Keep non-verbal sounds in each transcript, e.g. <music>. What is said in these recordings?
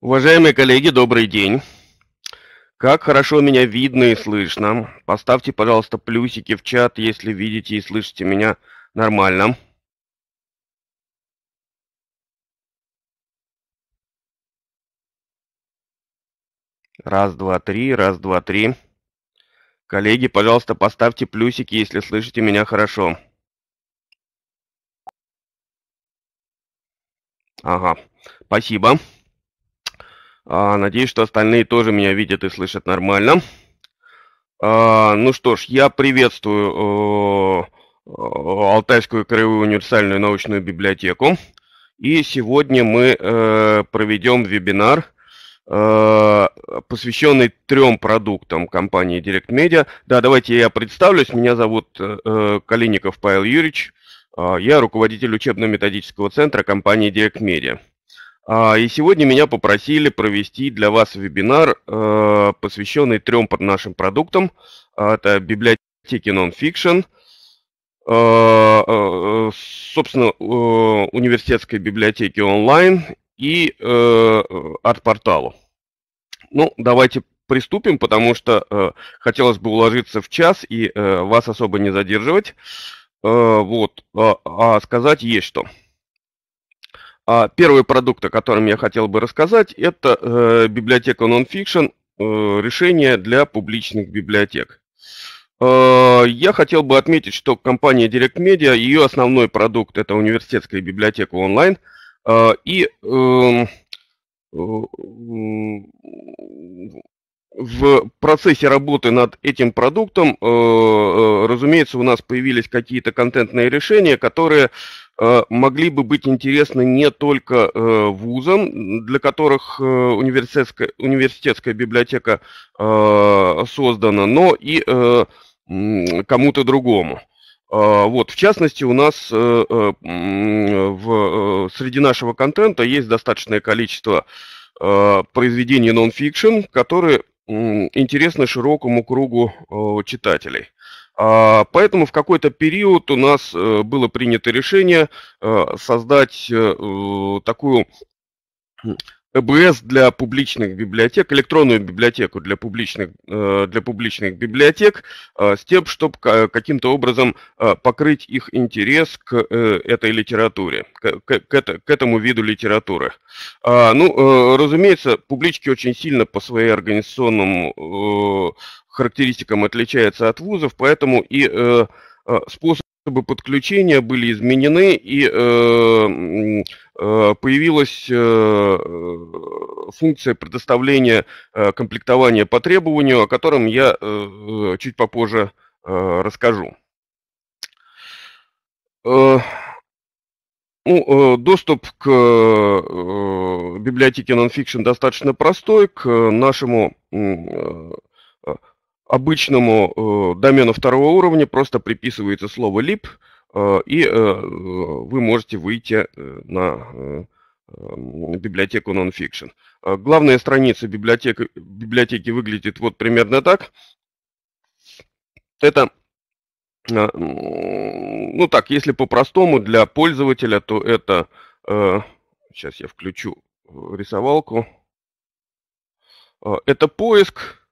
Уважаемые коллеги, добрый день. Как хорошо меня видно и слышно. Поставьте, пожалуйста, плюсики в чат, если видите и слышите меня нормально. Раз, два, три, раз, два, три. Коллеги, пожалуйста, поставьте плюсики, если слышите меня хорошо. Ага, спасибо. А, надеюсь, что остальные тоже меня видят и слышат нормально. А, ну что ж, я приветствую э, Алтайскую краевую универсальную научную библиотеку. И сегодня мы э, проведем вебинар, э, посвященный трем продуктам компании Direct Media. Да, давайте я представлюсь. Меня зовут э, Калиников Павел Юрьевич. А, я руководитель учебно-методического центра компании Direct Media. А, и сегодня меня попросили провести для вас вебинар, э, посвященный трем нашим продуктам. А, это библиотеки Nonfiction, а, э, собственно, э, университетской библиотеки онлайн и арт-порталу. Ну, давайте приступим, потому что хотелось бы уложиться в час и вас особо не задерживать. Вот, а сказать есть что. А Первый продукт, о котором я хотел бы рассказать, это э, библиотека Nonfiction, э, решение для публичных библиотек. Э, я хотел бы отметить, что компания Direct Media, ее основной продукт – это университетская библиотека онлайн. И эм, в процессе работы над этим продуктом, э, э, разумеется, у нас появились какие-то контентные решения, которые э, могли бы быть интересны не только вузам, для которых университетская, университетская библиотека создана, но и кому-то другому. Вот, в частности, у нас в, среди нашего контента есть достаточное количество произведений нон-фикшн, которые интересно широкому кругу э, читателей. А, поэтому в какой-то период у нас э, было принято решение э, создать такую ЭБС для публичных библиотек, электронную библиотеку для публичных, э, для публичных библиотек, э, с тем, чтобы каким-то образом э, покрыть их интерес к этой литературе, к, к этому виду литературы. А, ну, разумеется, публички очень сильно по своей организационным характеристикам отличаются от вузов, поэтому и способ чтобы подключения были изменены и э, э, появилась э, функция предоставления комплектования по требованию, о котором я чуть попозже расскажу. ну, доступ к библиотеке Nonfiction достаточно простой, к нашему обычному э, домену второго уровня просто приписывается слово lib, э, и э, э, вы можете выйти э, на э, эм, библиотеку nonfiction. Э, главная страница библиотек, библиотеки выглядит вот примерно так. Это, ну так, если по-простому для пользователя, то это, сейчас я включу рисовалку, это поиск,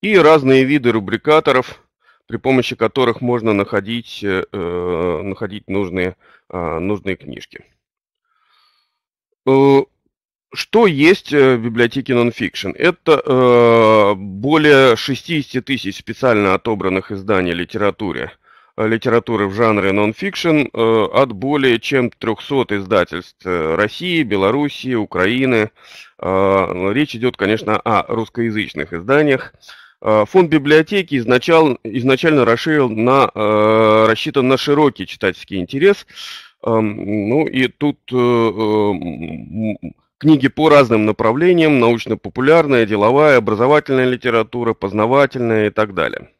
и разные виды рубрикаторов, при помощи которых можно находить, э, э находить нужные, э, нужные книжки. Э, что есть э, в библиотеке Nonfiction? Это э, более 60 тысяч специально отобранных изданий литературы, литературы в жанре нонфикшн э, от более чем 300 издательств России, Белоруссии, Украины. Э, речь идет, конечно, о русскоязычных изданиях. Э, фонд библиотеки изначально, изначально расширил на, э, рассчитан на широкий читательский интерес. Эм, ну и тут э, книги по разным направлениям, научно-популярная, деловая, образовательная литература, познавательная и так далее.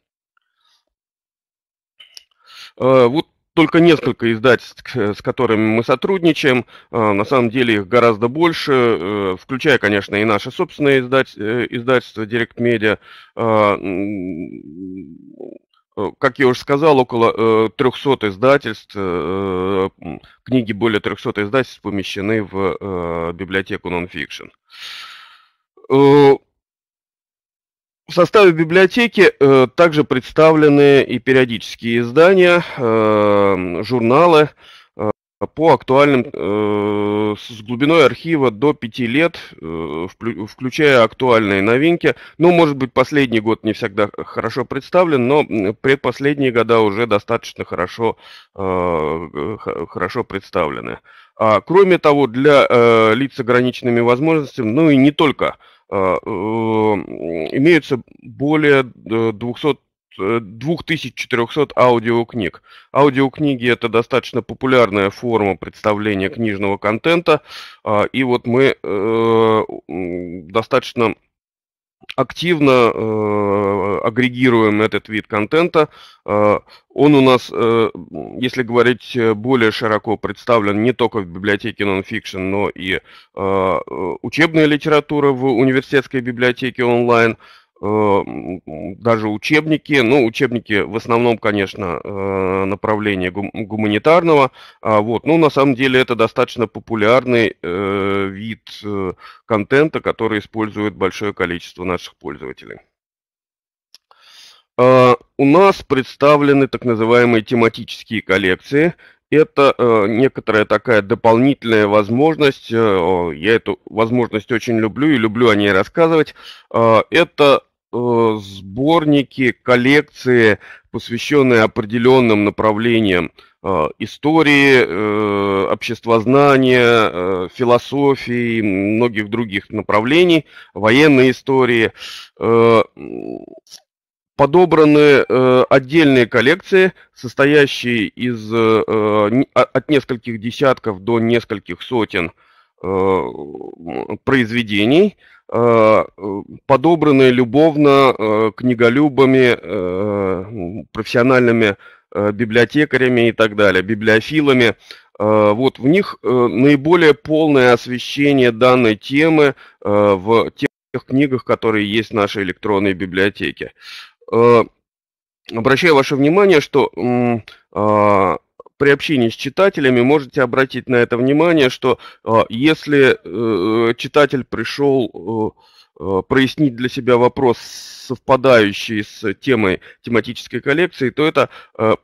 Вот только несколько издательств, э, с которыми мы сотрудничаем. А, на самом деле их гораздо больше, э, включая, конечно, и наше собственное э, издательство Direct Media. А, как я уже сказал, около 300 издательств, книги более 300 издательств помещены в библиотеку Nonfiction. В составе библиотеки э, также представлены и периодические издания, э, журналы э, по актуальным э, с глубиной архива до 5 лет, э, включая актуальные новинки. Ну, может быть, последний год не всегда хорошо представлен, но предпоследние года уже достаточно хорошо, э, хорошо представлены. А, кроме того, для э, лиц с ограниченными возможностями, ну и не только – Э, э, имеются более 200 э, 2400 аудиокниг. Аудиокниги – это достаточно популярная форма представления книжного контента, а, и вот мы достаточно активно э, агрегируем этот вид контента. Э, он у нас, э, если говорить э, более широко, представлен не только в библиотеке Nonfiction, но и э, э, учебная литература в университетской библиотеке онлайн – Э, даже учебники, ну, учебники в основном, конечно, э, направления гуманитарного, а вот, ну, на самом деле это достаточно популярный э, вид контента, который использует большое количество наших пользователей. А, у нас представлены так называемые тематические коллекции. Это некоторая такая дополнительная возможность, я эту возможность очень люблю и люблю о ней рассказывать, а, это Э, сборники, коллекции, посвященные определенным направлениям э, истории, э, обществознания, философии, многих других направлений, военной истории. Подобраны отдельные коллекции, состоящие из, а, от нескольких десятков до нескольких сотен произведений – Э, подобранные любовно э, книголюбами, э, профессиональными библиотекарями и так далее, библиофилами. Вот в них наиболее полное освещение данной темы в тех книгах, которые есть в нашей электронной библиотеке. Обращаю ваше внимание, что при общении с читателями можете обратить на это внимание, что а, если э, читатель пришел э, э, прояснить для себя вопрос, совпадающий с темой тематической коллекции, то это,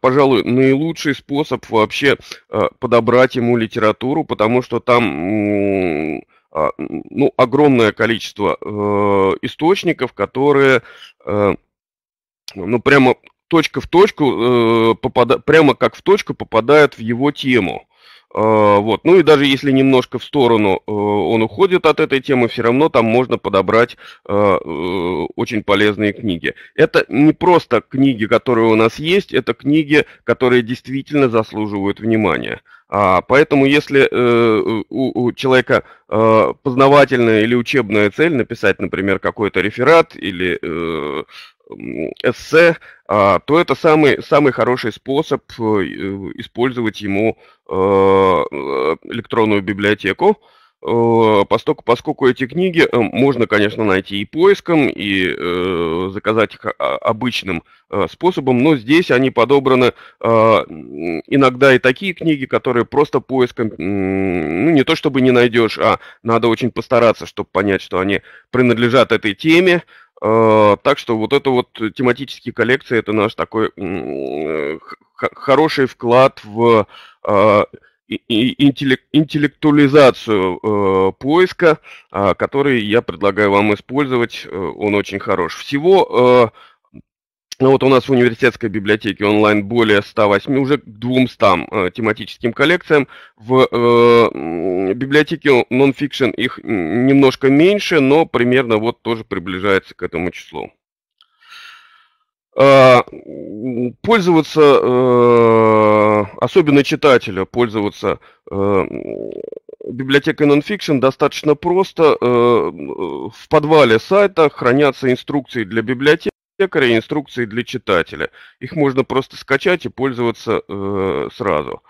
пожалуй, наилучший способ вообще подобрать ему литературу, потому что там а, ну, огромное количество источников, которые ну, прямо точка в точку, э, попада... прямо как в точку попадает в его тему. Э, вот. Ну и даже если немножко в сторону э, он уходит от этой темы, все равно там можно подобрать э, э, очень полезные книги. Это не просто книги, которые у нас есть, это книги, которые действительно заслуживают внимания. А, поэтому если э, у, у человека э, познавательная или учебная цель написать, например, какой-то реферат или э, эссе, а, то это самый, самый хороший способ э, использовать ему э, э, электронную библиотеку, поскольку, поскольку эти книги можно, конечно, найти и поиском, и заказать их а, обычным способом, но здесь они подобраны иногда и такие книги, которые просто поиском, ну не то чтобы не найдешь, а надо очень постараться, чтобы понять, что они принадлежат этой теме, Э, так что вот это вот тематические коллекции, это наш такой э, хороший вклад в э, интеллектуализацию поиска, который я предлагаю вам использовать. Он очень хорош. Всего ну вот у нас в университетской библиотеке онлайн более 108, уже к 200 э, тематическим коллекциям. В э, библиотеке нонфикшн их немножко меньше, но примерно вот тоже приближается к этому числу. Э, пользоваться, э, особенно читателя, пользоваться э, библиотекой Nonfiction достаточно просто. Э, э, в подвале сайта хранятся инструкции для библиотеки библиотекаря и инструкции для читателя. Их можно просто скачать и пользоваться э, сразу.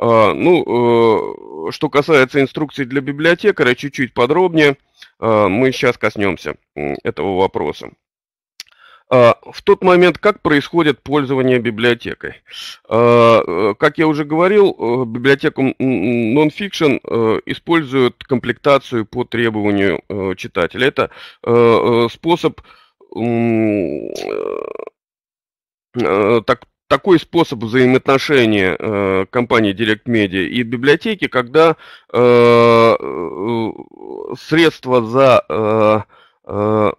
Э, ну, э, что касается инструкций для библиотекаря, чуть-чуть подробнее э, мы сейчас коснемся этого вопроса. А, в тот момент, как происходит пользование библиотекой? Э, как я уже говорил, э, библиотеку Nonfiction э, используют комплектацию по требованию читателя. Это способ Э, э, так, такой способ взаимоотношения э, компании Direct Media и библиотеки, когда э, э средства за э, э,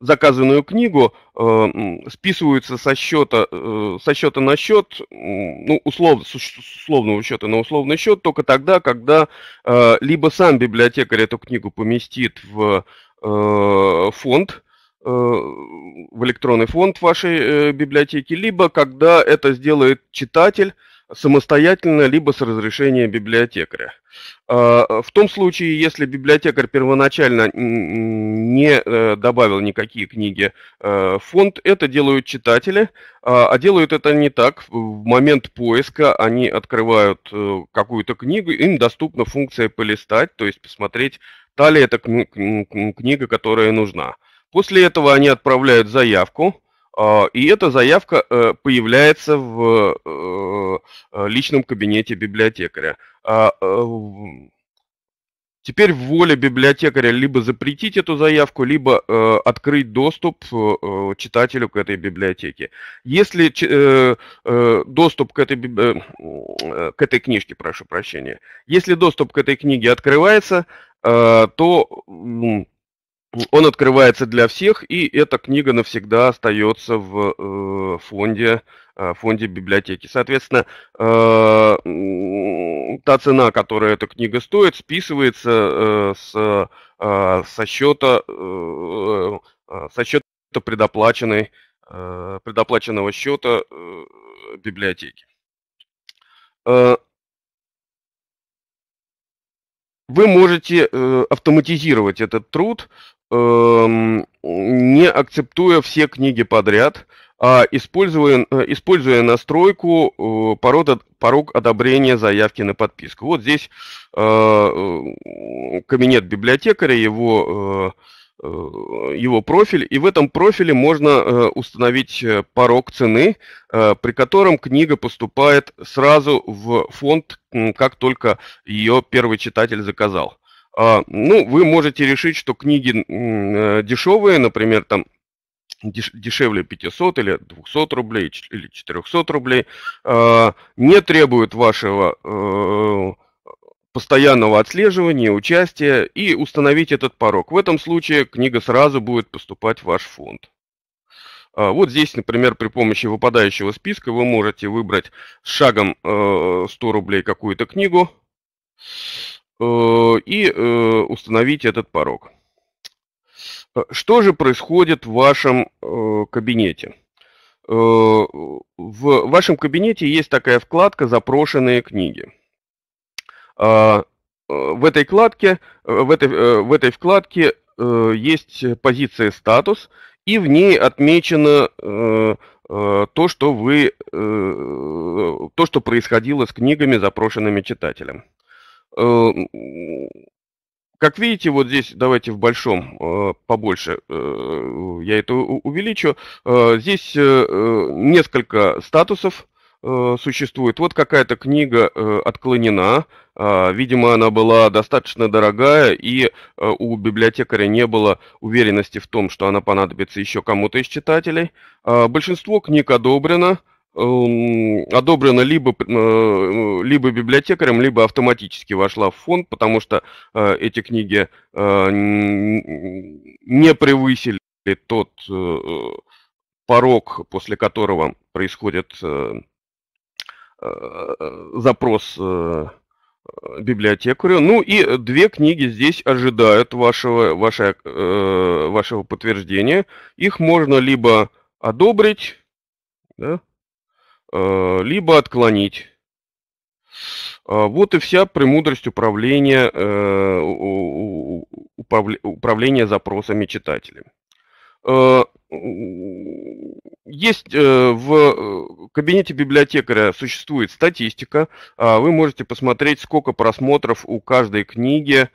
заказанную книгу э, списываются со счета, э, со счета на счет, ну, услов, с условного счета на условный счет только тогда, когда э, либо сам библиотекарь эту книгу поместит в э, фонд, э, Э, в электронный фонд вашей э, библиотеки, либо когда это сделает читатель самостоятельно, либо с разрешения библиотекаря. А, в том случае, если библиотекарь первоначально не э, добавил никакие книги в фонд, это делают читатели, а, а делают это не так. В момент поиска они открывают какую-то книгу, им доступна функция «полистать», то есть посмотреть, та ли это книга, которая нужна. После этого они отправляют заявку, а, и эта заявка э, появляется в э, э, личном кабинете библиотекаря. А, теперь воля библиотекаря либо запретить эту заявку, либо э, открыть доступ э, читателю к этой библиотеке. Если э, э, доступ к этой, э, к этой книжке, прошу прощения, если доступ к этой книге открывается, э, то он открывается для всех, и эта книга навсегда остается в э, фонде, э, фонде библиотеки. Соответственно, э, та цена, которая эта книга стоит, списывается э, с, э, со счета э, э, со счета предоплаченной, э, предоплаченного счета э, библиотеки. Э, вы можете э, автоматизировать этот труд, Эм, не акцептуя все книги подряд, а используя, э, используя настройку э, порог, порог одобрения заявки на подписку. Вот здесь э, кабинет библиотекаря, его его профиль, и в этом профиле можно установить порог цены, при котором книга поступает сразу в фонд, как только ее первый читатель заказал. А, ну, вы можете решить, что книги э, дешевые, например, там дешевле 500 или 200 рублей или 400 рублей, а, не требуют вашего э, постоянного отслеживания, участия и установить этот порог. В этом случае книга сразу будет поступать в ваш фонд. А вот здесь, например, при помощи выпадающего списка вы можете выбрать с шагом 100 э, рублей какую-то книгу Э, и э, установить этот порог. Э, что же происходит в вашем кабинете? В вашем кабинете есть такая вкладка «Запрошенные книги». А, в этой, вкладке, в, этой, в этой вкладке есть позиция «Статус», и в ней отмечено то, что вы, то, что происходило с книгами, запрошенными читателем. Э, как видите, вот здесь давайте в большом э, побольше э, я это увеличу. Здесь несколько статусов существует. Вот какая-то книга отклонена. А, видимо, она была достаточно дорогая, и у библиотекаря не было уверенности в том, что она понадобится еще кому-то из читателей. А, большинство книг одобрено. Эм, одобрена либо, э, э, либо библиотекарем, либо автоматически вошла в фонд, потому что э, эти книги не превысили тот порог, после которого происходит запрос библиотекарю. Ну и две книги здесь ожидают вашего, ваше, вашего подтверждения. Их можно либо одобрить, да, Э, либо отклонить. А, вот и вся премудрость управления, э, управления запросами читателя. Э, есть в кабинете библиотекаря существует статистика. А, вы можете посмотреть, сколько просмотров у каждой книги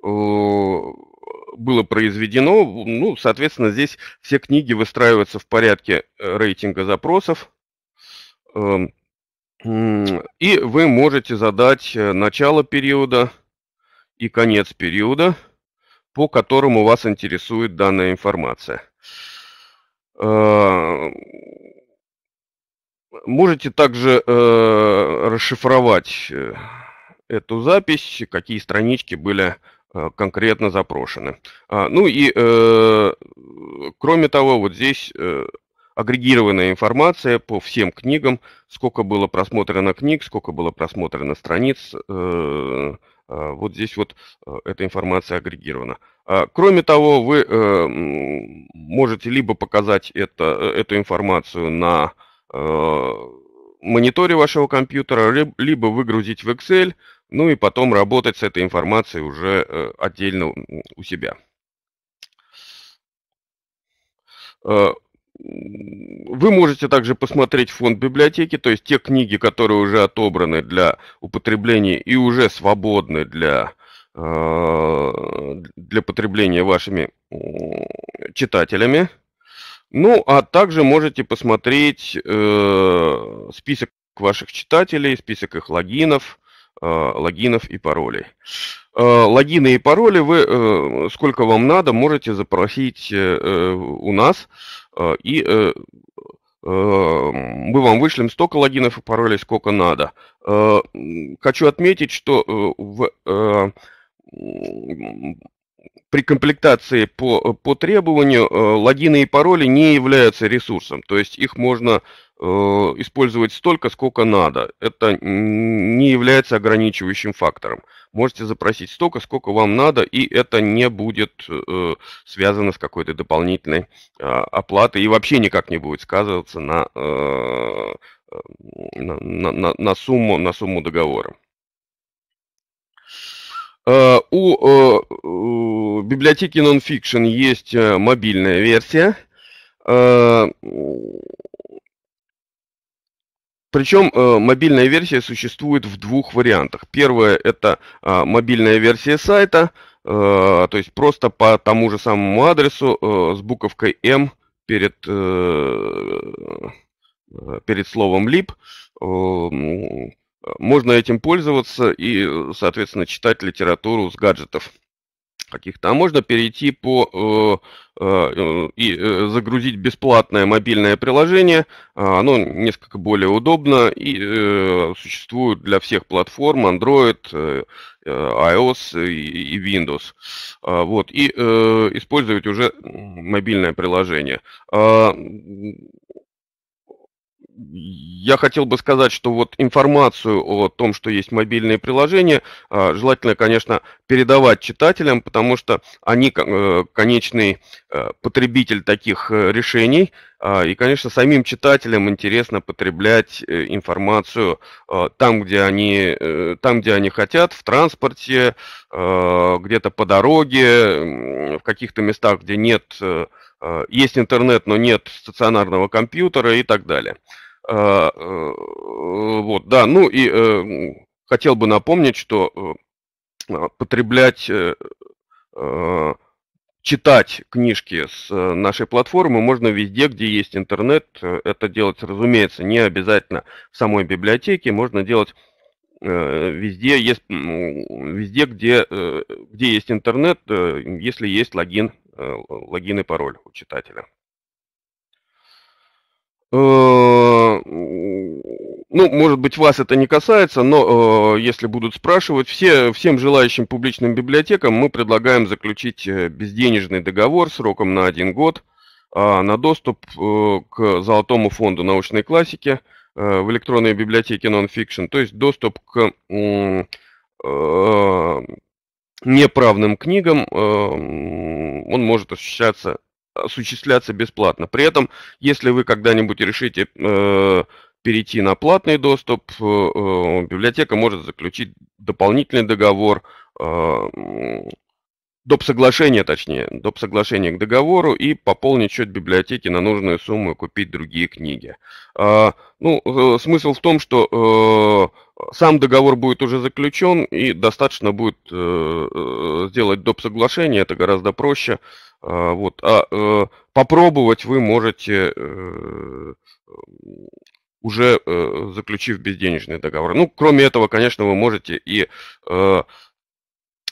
было произведено. Ну, соответственно, здесь все книги выстраиваются в порядке рейтинга запросов Эм, и вы можете задать э, начало периода и конец периода, по которому вас интересует данная информация. Э, можете также э, расшифровать эту запись, какие странички были конкретно запрошены. А, ну и кроме того, вот здесь агрегированная информация по всем книгам, сколько было просмотрено книг, сколько было просмотрено страниц. Э, э, вот здесь вот э, эта информация агрегирована. А, кроме того, вы можете либо показать это, эту информацию на мониторе вашего компьютера, либо выгрузить в Excel, ну и потом работать с этой информацией уже отдельно у себя. Вы можете также посмотреть фонд библиотеки, то есть те книги, которые уже отобраны для употребления и уже свободны для, э, для потребления вашими э, читателями. Ну, а также можете посмотреть э, список ваших читателей, список их логинов, логинов и паролей. Логины и пароли вы, сколько вам надо, можете запросить у нас. Э, и э, э, мы вам вышлем столько логинов и паролей, сколько надо. Хочу отметить, что в, при комплектации по, по требованию логины и пароли не являются ресурсом, то есть их можно Э, использовать столько, сколько надо. Это не является ограничивающим фактором. Можете запросить столько, сколько вам надо, и это не будет э, связано с какой-то дополнительной э, оплатой и вообще никак не будет сказываться на, на, на, на, сумму, на сумму договора. У библиотеки Nonfiction есть мобильная версия причем э, мобильная версия существует в двух вариантах. Первое это а, мобильная версия сайта, э, то есть просто по тому же самому адресу э, с буковкой М перед, перед словом ЛИП можно этим пользоваться и, соответственно, читать литературу с гаджетов каких-то, а можно перейти по э, э, э, и загрузить бесплатное мобильное приложение. А, оно несколько более удобно и существует для всех платформ Android, iOS и Windows. А, вот, и использовать уже мобильное приложение. А, я хотел бы сказать, что вот информацию о том, что есть мобильные приложения, а, желательно, конечно, передавать читателям, потому что они э, конечный э, потребитель таких э, решений. А, и, конечно, самим читателям интересно потреблять информацию а, там, где они, там, где они хотят, в транспорте, где-то по дороге, в каких-то местах, где нет Э, есть интернет, но нет стационарного компьютера и так далее. Э, э, вот, да, ну и хотел бы напомнить, что потреблять, читать книжки с нашей платформы можно везде, где есть интернет. Это делать, разумеется, не обязательно в самой библиотеке, можно делать везде, есть, везде где, где есть интернет, если есть логин Э, логин и пароль у читателя. Э, ну, может быть, вас это не касается, но э, если будут спрашивать, все, всем желающим публичным библиотекам мы предлагаем заключить безденежный договор сроком на один год а, на доступ к Золотому фонду научной классики в электронной библиотеке Nonfiction, то есть доступ к неправным книгам эм, он может осуществляться, осуществляться бесплатно. При этом, если вы когда-нибудь решите э, перейти на платный доступ, э, э, библиотека может заключить дополнительный договор, эм, доп. соглашение, точнее, доп. соглашение к договору и пополнить счет библиотеки на нужную сумму и купить другие книги. А, ну, смысл в том, что сам договор будет уже заключен, и достаточно будет э, э сделать доп. соглашение, это гораздо проще. Э, вот. А э, попробовать вы можете э, уже э, заключив безденежный договор. Ну, кроме этого, конечно, вы можете и э,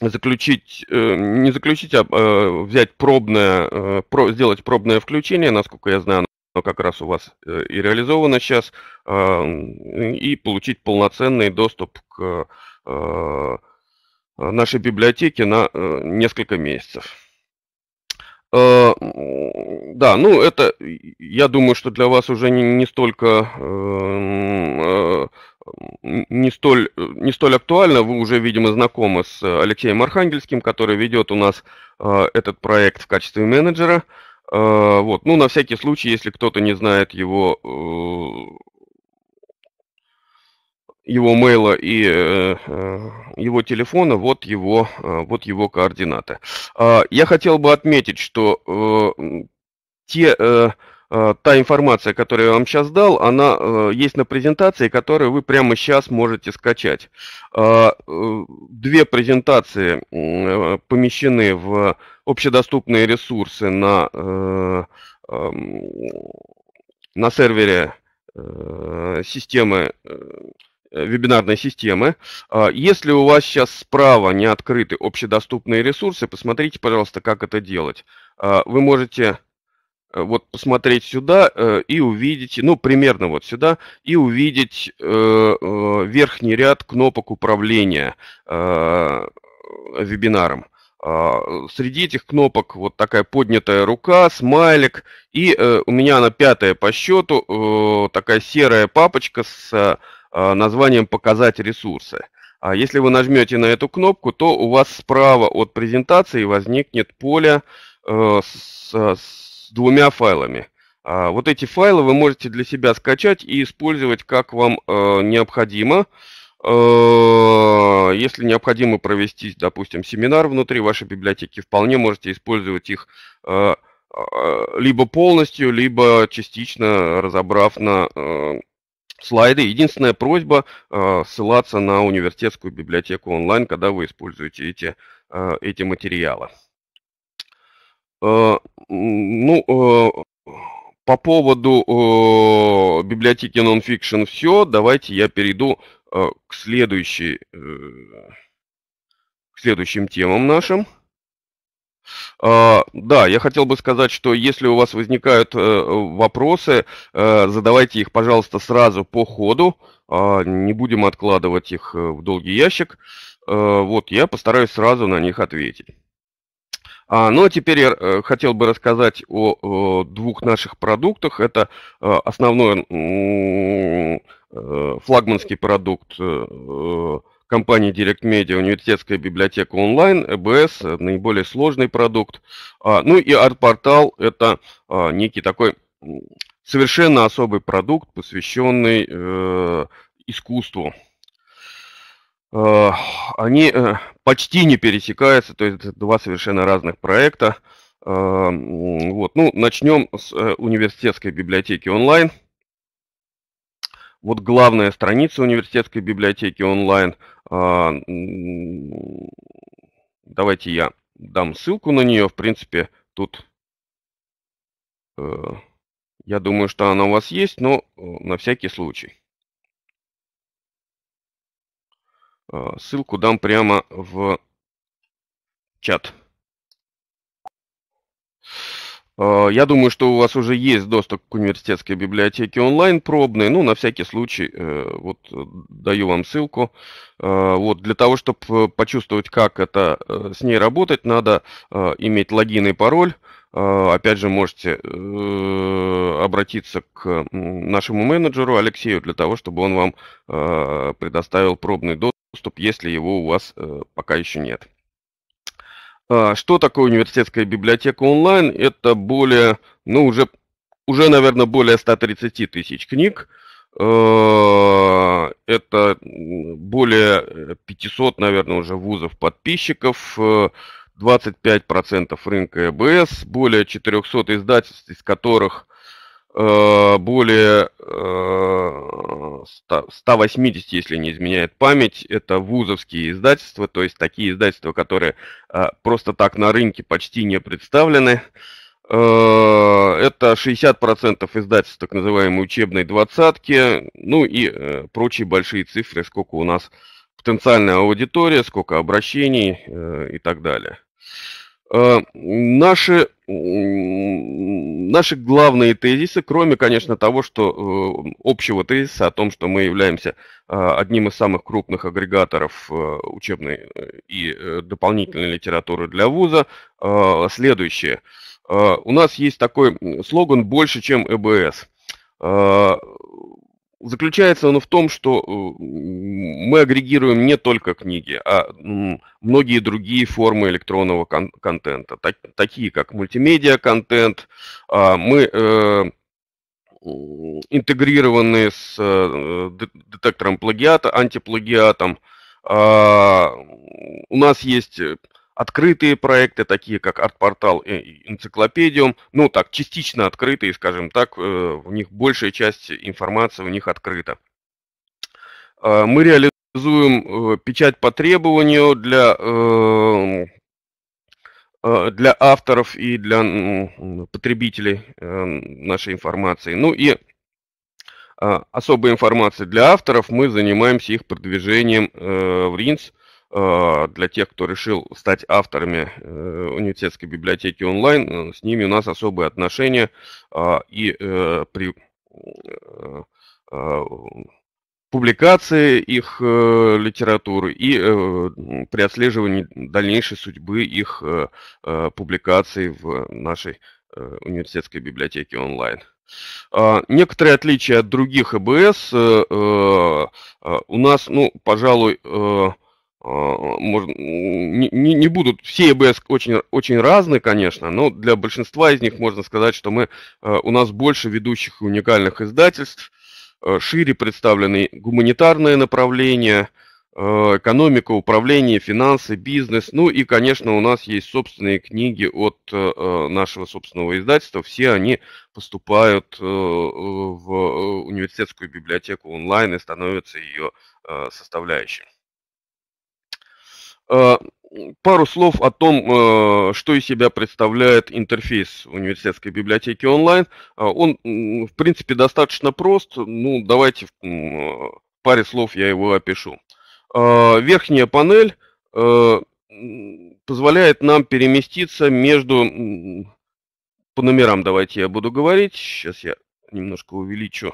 заключить, э, не заключить, а э, взять пробное, э, про, сделать пробное включение, насколько я знаю, как раз у вас э, и реализовано сейчас, а, и получить полноценный доступ к а, нашей библиотеке на э, несколько месяцев. А, да, ну это, я думаю, что для вас уже не, не столько, э, не столь, не столь актуально. Вы уже, видимо, знакомы с Алексеем Архангельским, который ведет у нас этот проект в качестве менеджера. Э, вот, ну, на всякий случай, если кто-то не знает его э, его мейла и э, э, его телефона, вот его, э, вот его координаты. Э, я хотел бы отметить, что те Э, та информация, которую я вам сейчас дал, она э, есть на презентации, которую вы прямо сейчас можете скачать. Э, две презентации помещены в общедоступные ресурсы на, эм, на сервере системы вебинарной системы. Если у вас сейчас справа не открыты общедоступные ресурсы, посмотрите, пожалуйста, как это делать. Вы можете Э, вот посмотреть сюда э, и увидите, ну, примерно вот сюда, и увидеть э, э, верхний ряд кнопок управления э, вебинаром. Э, среди этих кнопок вот такая поднятая рука, смайлик, и э, у меня на пятая по счету, э, такая серая папочка с э, а, названием «Показать ресурсы». А если вы нажмете на эту кнопку, то у вас справа от презентации возникнет поле э, с, с двумя файлами. А, вот эти файлы вы можете для себя скачать и использовать как вам э, необходимо. Э, если необходимо провести, допустим, семинар внутри вашей библиотеки, вполне можете использовать их э, либо полностью, либо частично разобрав на слайды. Единственная просьба ссылаться на университетскую библиотеку онлайн, когда вы используете эти, эти материалы. Э, ну, э, по поводу э, библиотеки нонфикшн все. Давайте я перейду к следующей, к следующим темам нашим. Да, я хотел бы сказать, что если у вас возникают вопросы, задавайте их, пожалуйста, сразу по ходу. А не будем откладывать их в долгий ящик. Вот, я постараюсь сразу на них ответить. Ну а теперь я э, хотел бы рассказать о двух наших продуктах. Это э, основной э, флагманский продукт компании Direct Media, университетская библиотека онлайн, ЭБС, наиболее сложный продукт. А, ну и арт-портал – это а, некий такой совершенно особый продукт, посвященный искусству, Э, они э, почти не пересекаются, то есть два совершенно разных проекта. Э, вот, ну, начнем с университетской библиотеки онлайн. Вот главная страница университетской библиотеки онлайн. Давайте я дам ссылку на нее. В принципе, тут я думаю, что она у вас есть, но на всякий случай. Э, ссылку дам прямо в чат. Э, я думаю, что у вас уже есть доступ к университетской библиотеке онлайн пробной. Ну, на всякий случай, э, вот даю вам ссылку. Вот для того, чтобы почувствовать, как это с ней работать, надо иметь логин и пароль. Опять же, можете обратиться к нашему менеджеру Алексею для того, чтобы он вам предоставил пробный доступ доступ, если его у вас э, пока еще нет. А, что такое университетская библиотека онлайн? Это более, ну уже, уже наверное, более 130 тысяч книг. А, это более 500, наверное, уже вузов подписчиков, 25% э, рынка ЭБС, более 400 издательств, из которых Э, более 180, э, если не изменяет память, это вузовские издательства, то есть такие издательства, которые э, просто так на рынке почти не представлены. Это 60% издательств так называемой учебной двадцатки, ну и прочие большие цифры, сколько у нас потенциальная аудитория, сколько обращений и так далее. Наши наши главные тезисы, кроме, конечно, того, что э, общего тезиса о том, что мы являемся э, одним из самых крупных агрегаторов э, учебной и дополнительной литературы для вуза, следующее. У нас есть такой слоган «больше, чем ЭБС». Заключается оно в том, что э, мы агрегируем не только книги, а многие другие формы электронного кон- контента, так, такие как мультимедиа-контент. А, мы э, интегрированы с э, детектором плагиата, антиплагиатом. А, у нас есть открытые проекты, такие как арт-портал и энциклопедиум, ну так, частично открытые, скажем так, э, в них большая часть информации у них открыта. А, мы реализуем э, печать по требованию для эм, э, для авторов и для потребителей нашей информации. Ну и а, особой информации для авторов мы занимаемся их продвижением в РИНС – Э, для тех, кто решил стать авторами э, университетской библиотеки онлайн, э, с ними у нас особые отношения. И при публикации их литературы и при отслеживании дальнейшей судьбы их публикаций в нашей университетской библиотеке онлайн. А, некоторые отличия от других ЭБС у нас, ну, пожалуй, а, можно, не, не будут, все ЭБС очень, очень разные, конечно, но для большинства из них можно сказать, что мы, а, у нас больше ведущих и уникальных издательств, а, шире представлены гуманитарные направления, экономика, управление, финансы, бизнес. Ну и, конечно, у нас есть собственные книги от нашего собственного издательства. Все они поступают в университетскую библиотеку онлайн и становятся ее составляющей. Э, пару слов о том, э, что из себя представляет интерфейс университетской библиотеки онлайн. Э, он, в принципе, достаточно прост. Ну, давайте в паре слов я его опишу. Верхняя панель позволяет нам переместиться между... По номерам давайте я буду говорить. Сейчас я немножко увеличу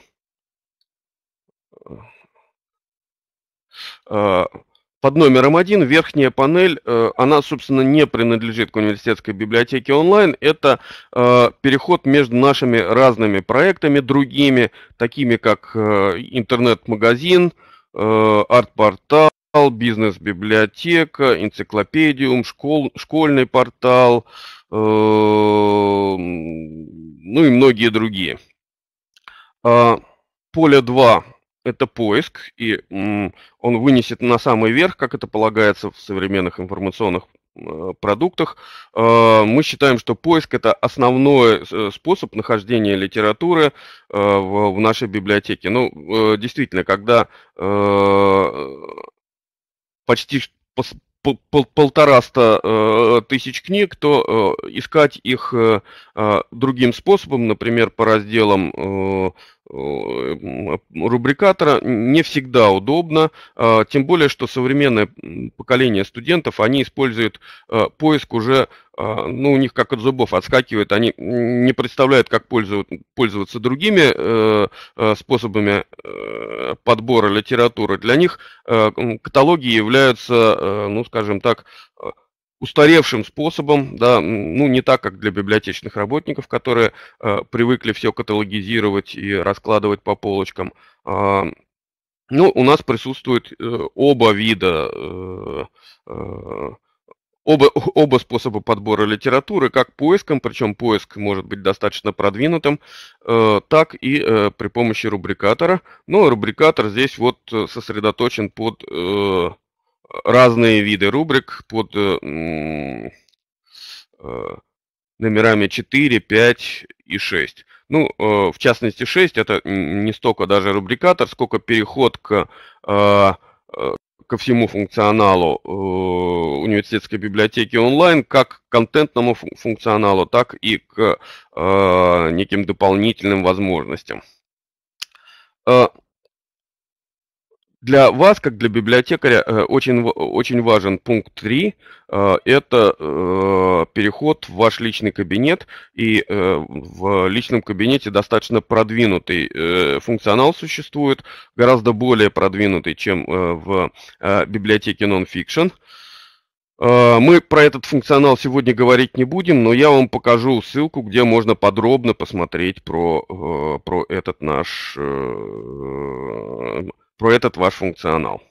под номером один верхняя панель, э, она, собственно, не принадлежит к университетской библиотеке онлайн. Это э, переход между нашими разными проектами, другими, такими как э, интернет-магазин, арт-портал, бизнес-библиотека, энциклопедиум, школ, школьный портал, ну и многие другие. А, поле 2 это поиск, и он вынесет на самый верх, как это полагается в современных информационных э, продуктах. Э, мы считаем, что поиск – это основной э, способ нахождения литературы в нашей библиотеке. Ну, действительно, когда почти полтораста тысяч книг, то искать их другим способом, например, по разделам Э, рубрикатора не всегда удобно, а, тем более, что современное поколение студентов, они используют а, поиск уже, а, ну, у них как от зубов отскакивает, они не представляют, как пользоваться другими э, э, способами подбора литературы. Для них каталоги являются, ну, скажем так, устаревшим способом, да, ну не так, как для библиотечных работников, которые э, привыкли все каталогизировать и раскладывать по полочкам. Э, ну, у нас присутствуют э, оба вида, э, э оба, <laughs> оба способа подбора литературы, как поиском, причем поиск может быть достаточно продвинутым, э, так и э, при помощи рубрикатора. Но ну, а рубрикатор здесь вот сосредоточен под... Э, разные виды рубрик под э, э, номерами 4, 5 и 6. Ну, э, в частности, 6 это не столько даже рубрикатор, сколько переход к, ко всему функционалу университетской библиотеки онлайн, как к контентному функционалу, так и к неким дополнительным возможностям. Для вас, как для библиотекаря, э, очень, очень важен пункт 3. Э, это э, переход в ваш личный кабинет. И в личном кабинете достаточно продвинутый функционал существует, гораздо более продвинутый, чем в библиотеке Nonfiction. Мы про этот функционал сегодня говорить не будем, но я вам покажу ссылку, где можно подробно посмотреть про, про этот наш про этот ваш функционал.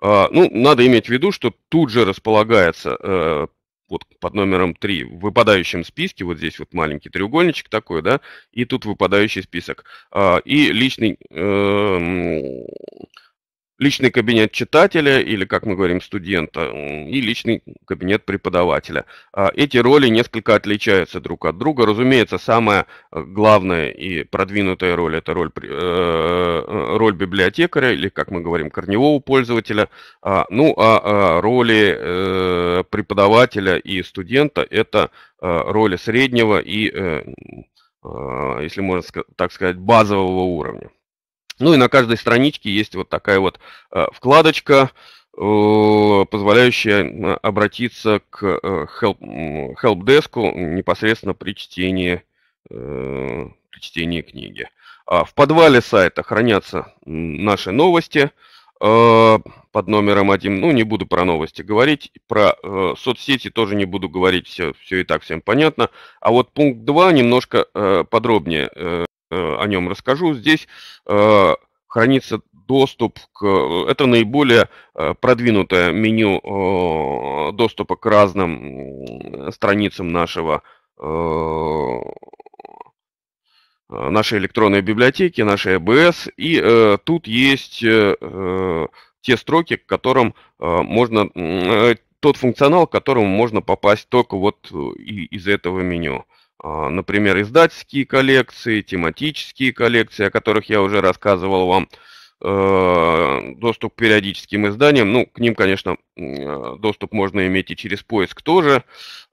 А, ну, надо иметь в виду, что тут же располагается э, вот под номером 3 в выпадающем списке, вот здесь вот маленький треугольничек такой, да, и тут выпадающий список. А, и личный эм, личный кабинет читателя или, как мы говорим, студента и личный кабинет преподавателя. А эти роли несколько отличаются друг от друга. Разумеется, самая э, главная и продвинутая роль – это роль, э, э, роль библиотекаря или, как мы говорим, корневого пользователя. А, ну, а, а роли преподавателя и студента – это роли среднего и, если можно так сказать, базового уровня. Ну и на каждой страничке есть вот такая вот э, вкладочка, э, позволяющая э, обратиться к help, деску непосредственно при чтении, при чтении книги. А в подвале сайта хранятся наши новости под номером один. Ну, не буду про новости говорить. Про соцсети тоже не буду говорить, все, все и так всем понятно. А вот пункт 2 немножко подробнее. Э, о нем расскажу. Здесь э, хранится доступ к... Э, это наиболее продвинутое меню доступа к разным страницам нашего нашей электронной библиотеки, нашей АБС. И э, тут есть э, те строки, к которым э, можно... Э, тот функционал, к которому можно попасть только вот из этого меню. Э, а, например, издательские коллекции, тематические коллекции, о которых я уже рассказывал вам, а, доступ к периодическим изданиям. Ну, к ним, конечно, а, доступ можно иметь и через поиск тоже.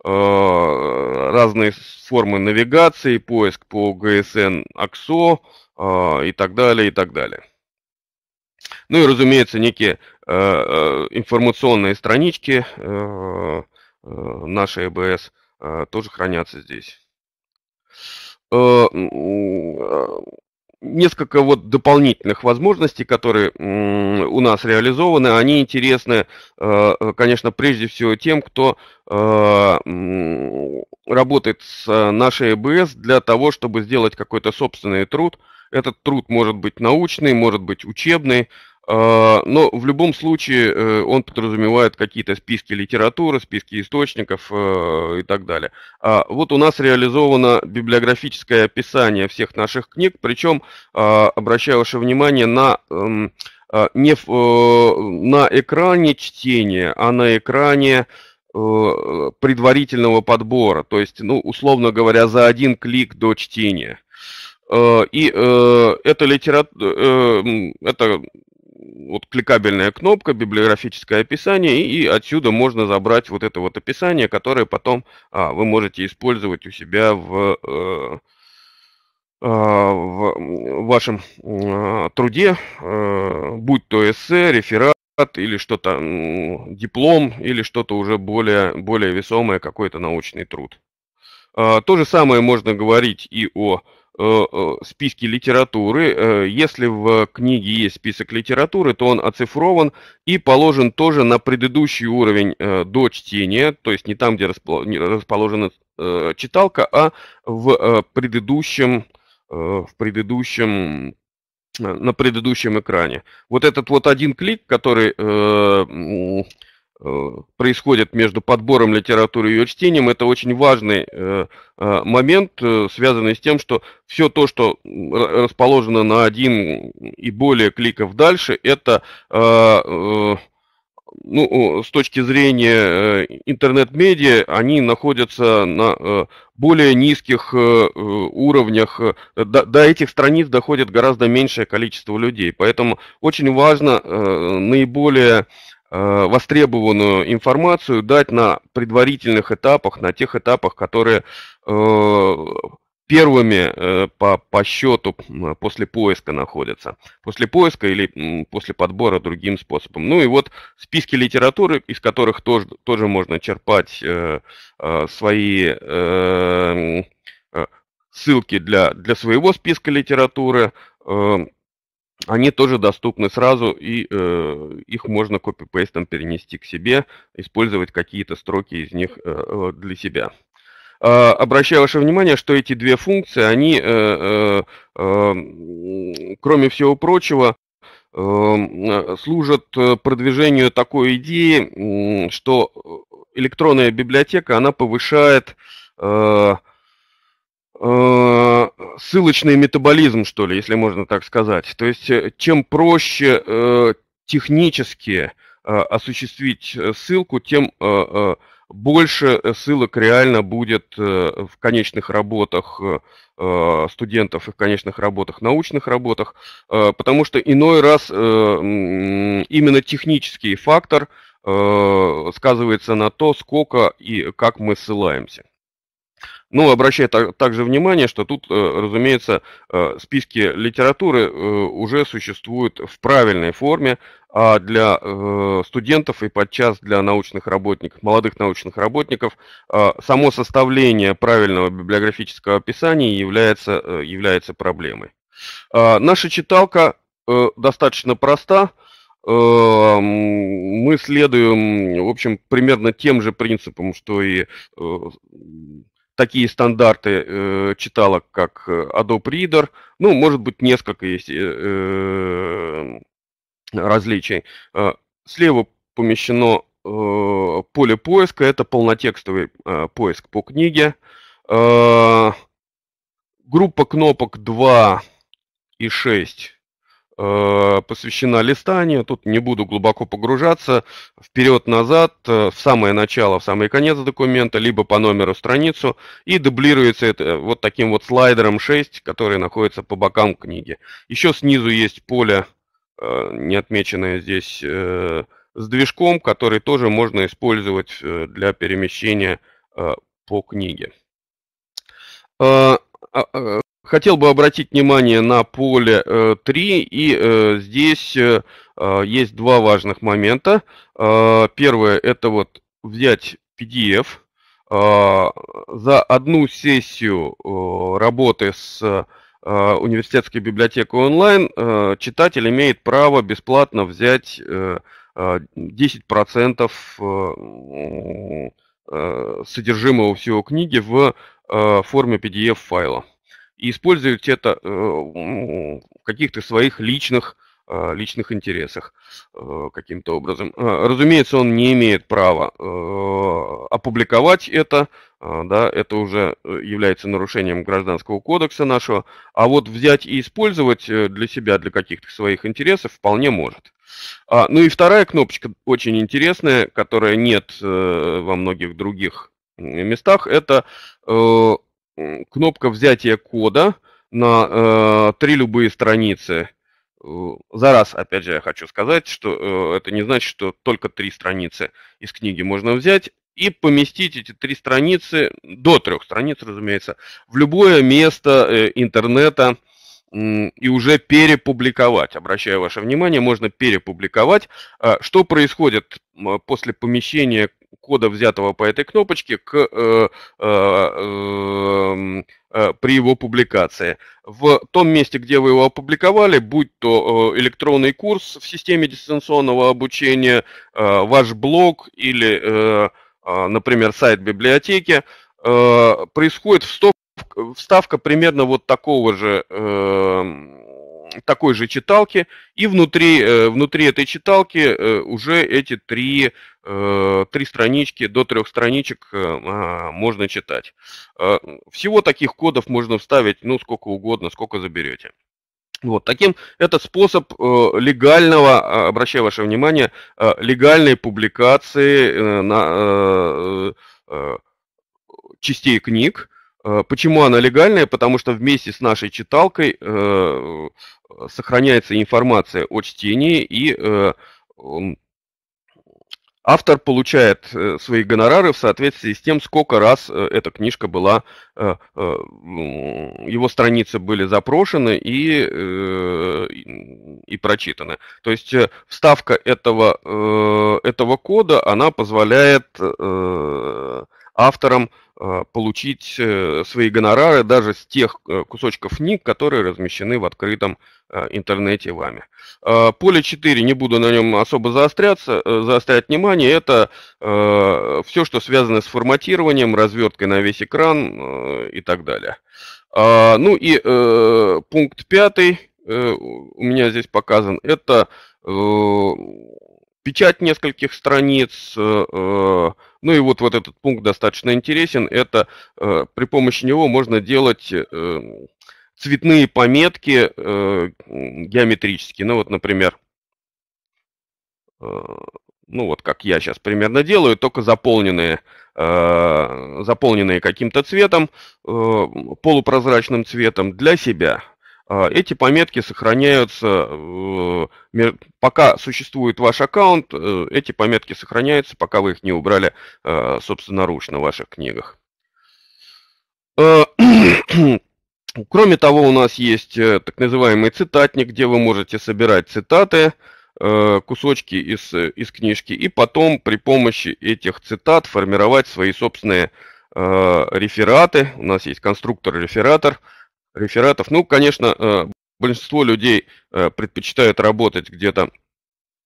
Разные формы навигации, поиск по GSN AXO и так далее, и так далее. Ну и, разумеется, некие информационные странички нашей ЭБС тоже хранятся здесь. Э, несколько вот дополнительных возможностей, которые у нас реализованы, они интересны, э, конечно, прежде всего тем, кто э, работает с нашей ЭБС для того, чтобы сделать какой-то собственный труд. Этот труд может быть научный, может быть учебный, а, но в любом случае э, он подразумевает какие-то списки литературы, списки источников э, и так далее. А вот у нас реализовано библиографическое описание всех наших книг, причем а, обращаю ваше внимание на эм, не э, на экране чтения, а на экране предварительного подбора, то есть, ну, условно говоря, за один клик до чтения. И э, эта литература, э, эм, это вот кликабельная кнопка, библиографическое описание, и отсюда можно забрать вот это вот описание, которое потом а, вы можете использовать у себя в, э, а, в вашем э, труде, э, будь то эссе, реферат или что-то, диплом, или что-то уже более, более весомое, какой-то научный труд. А, то же самое можно говорить и о Э, э, списке литературы. Э, если в книге есть список литературы, то он оцифрован и положен тоже на предыдущий уровень до чтения, то есть не там, где расположена читалка, а в предыдущем, в предыдущем на предыдущем экране. Вот этот вот один клик, который Э, происходит между подбором литературы и ее чтением, это очень важный э, э, момент, связанный с тем, что все то, что расположено на один и более кликов дальше, это ну, с точки зрения интернет-медиа, они находятся на более низких уровнях. До, до этих страниц доходит гораздо меньшее количество людей. Поэтому очень важно наиболее Э, востребованную информацию дать на предварительных этапах, на тех этапах, которые э, первыми э, по, по счету после поиска находятся. После поиска или после подбора другим способом. Ну и вот списки литературы, из которых тоже, тоже можно черпать свои ссылки для, для своего списка литературы, они тоже доступны сразу, и э, их можно копипейстом перенести к себе, использовать какие-то строки из них э, э для себя. Э, обращаю ваше внимание, что эти две функции, они, э, э, эм, кроме всего прочего, эм, служат э, продвижению такой идеи, что э, электронная библиотека, она повышает Э, ссылочный метаболизм, что ли, если можно так сказать. То есть э, чем проще э, технически осуществить ссылку, тем больше ссылок реально будет в конечных работах студентов и в конечных работах, научных работах, потому что иной раз именно технический фактор сказывается на то, сколько и как мы ссылаемся. Ну, обращаю также внимание, что тут, э, разумеется, э, списки литературы э, уже существуют в правильной форме, а для студентов и подчас для научных работников, молодых научных работников, само составление правильного библиографического описания является, является проблемой. Наша читалка достаточно проста, мы следуем, в общем, примерно тем же принципам, что и такие стандарты э, читалок, как э, Adobe Reader, ну, может быть, несколько есть э, э различий. Э, слева помещено э, поле поиска, это полнотекстовый э, поиск по книге. Э, группа кнопок 2 и 6 Э, посвящена листанию. Тут не буду глубоко погружаться. Вперед-назад, э, в самое начало, в самый конец документа, либо по номеру страницу. И дублируется это э, вот таким вот слайдером 6, который находится по бокам книги. Еще снизу есть поле, не отмеченное здесь, с движком, который тоже можно использовать для перемещения по книге а, а, Хотел бы обратить внимание на поле э, 3, и э, здесь э, а, есть два важных момента. А, первое – это вот взять PDF. А, за одну сессию работы с э, университетской библиотекой онлайн читатель имеет право бесплатно взять 10% э, содержимого всего книги в форме PDF-файла и используют это э, ну, в каких-то своих личных э, личных интересах э, каким-то образом. Разумеется, он не имеет права опубликовать это, да, это уже является нарушением гражданского кодекса нашего, а вот взять и использовать для себя, для каких-то своих интересов вполне может. А, ну и вторая кнопочка очень интересная, которая нет во многих других местах, это кнопка взятия кода на э, три любые страницы. Э, за раз, опять же, я хочу сказать, что э, это не значит, что только три страницы из книги можно взять и поместить эти три страницы, до трех страниц, разумеется, в любое место э, интернета э, и уже перепубликовать. Обращаю ваше внимание, можно перепубликовать. Э, что происходит после помещения кода, взятого по этой кнопочке, к, э, э, э, э, при его публикации. В том месте, где вы его опубликовали, будь то э, электронный курс в системе дистанционного обучения, э, ваш блог или, например, сайт библиотеки, происходит вставка примерно вот такого же такой же читалки, и внутри, э, внутри этой читалки э, уже эти три, э, три странички до трех страничек а, можно читать. Всего таких кодов можно вставить, ну, сколько угодно, сколько заберете. Вот таким этот способ легального, а, обращаю ваше внимание, легальной публикации на частей книг, Э, почему она легальная? Потому что вместе с нашей читалкой э, сохраняется информация о чтении, и э, автор получает э, свои гонорары в соответствии с тем, сколько раз э, эта книжка была, э, его страницы были запрошены и, и прочитаны. То есть вставка этого, этого кода, она позволяет авторам Э, получить э, свои гонорары даже с тех э, кусочков ник, которые размещены в открытом интернете вами. Поле 4, не буду на нем особо заостряться, заострять внимание, это все, что связано с форматированием, разверткой на весь экран и так далее. Ну и пункт 5 у меня здесь показан, это печать нескольких страниц, ну и вот, вот этот пункт достаточно интересен. Это э, при помощи него можно делать э, цветные пометки э, геометрические. Ну вот, например, э, ну вот как я сейчас примерно делаю, только заполненные, э, заполненные каким-то цветом, э, полупрозрачным цветом для себя. А, эти пометки сохраняются, э, пока существует ваш аккаунт, э, эти пометки сохраняются, пока вы их не убрали э, собственноручно в ваших книгах. <clears throat> Кроме того, у нас есть так называемый цитатник, где вы можете собирать цитаты, кусочки из, из книжки, и потом при помощи этих цитат формировать свои собственные рефераты. У нас есть конструктор-рефератор, рефератор рефератов. Ну, конечно, э, большинство людей э, предпочитают работать где-то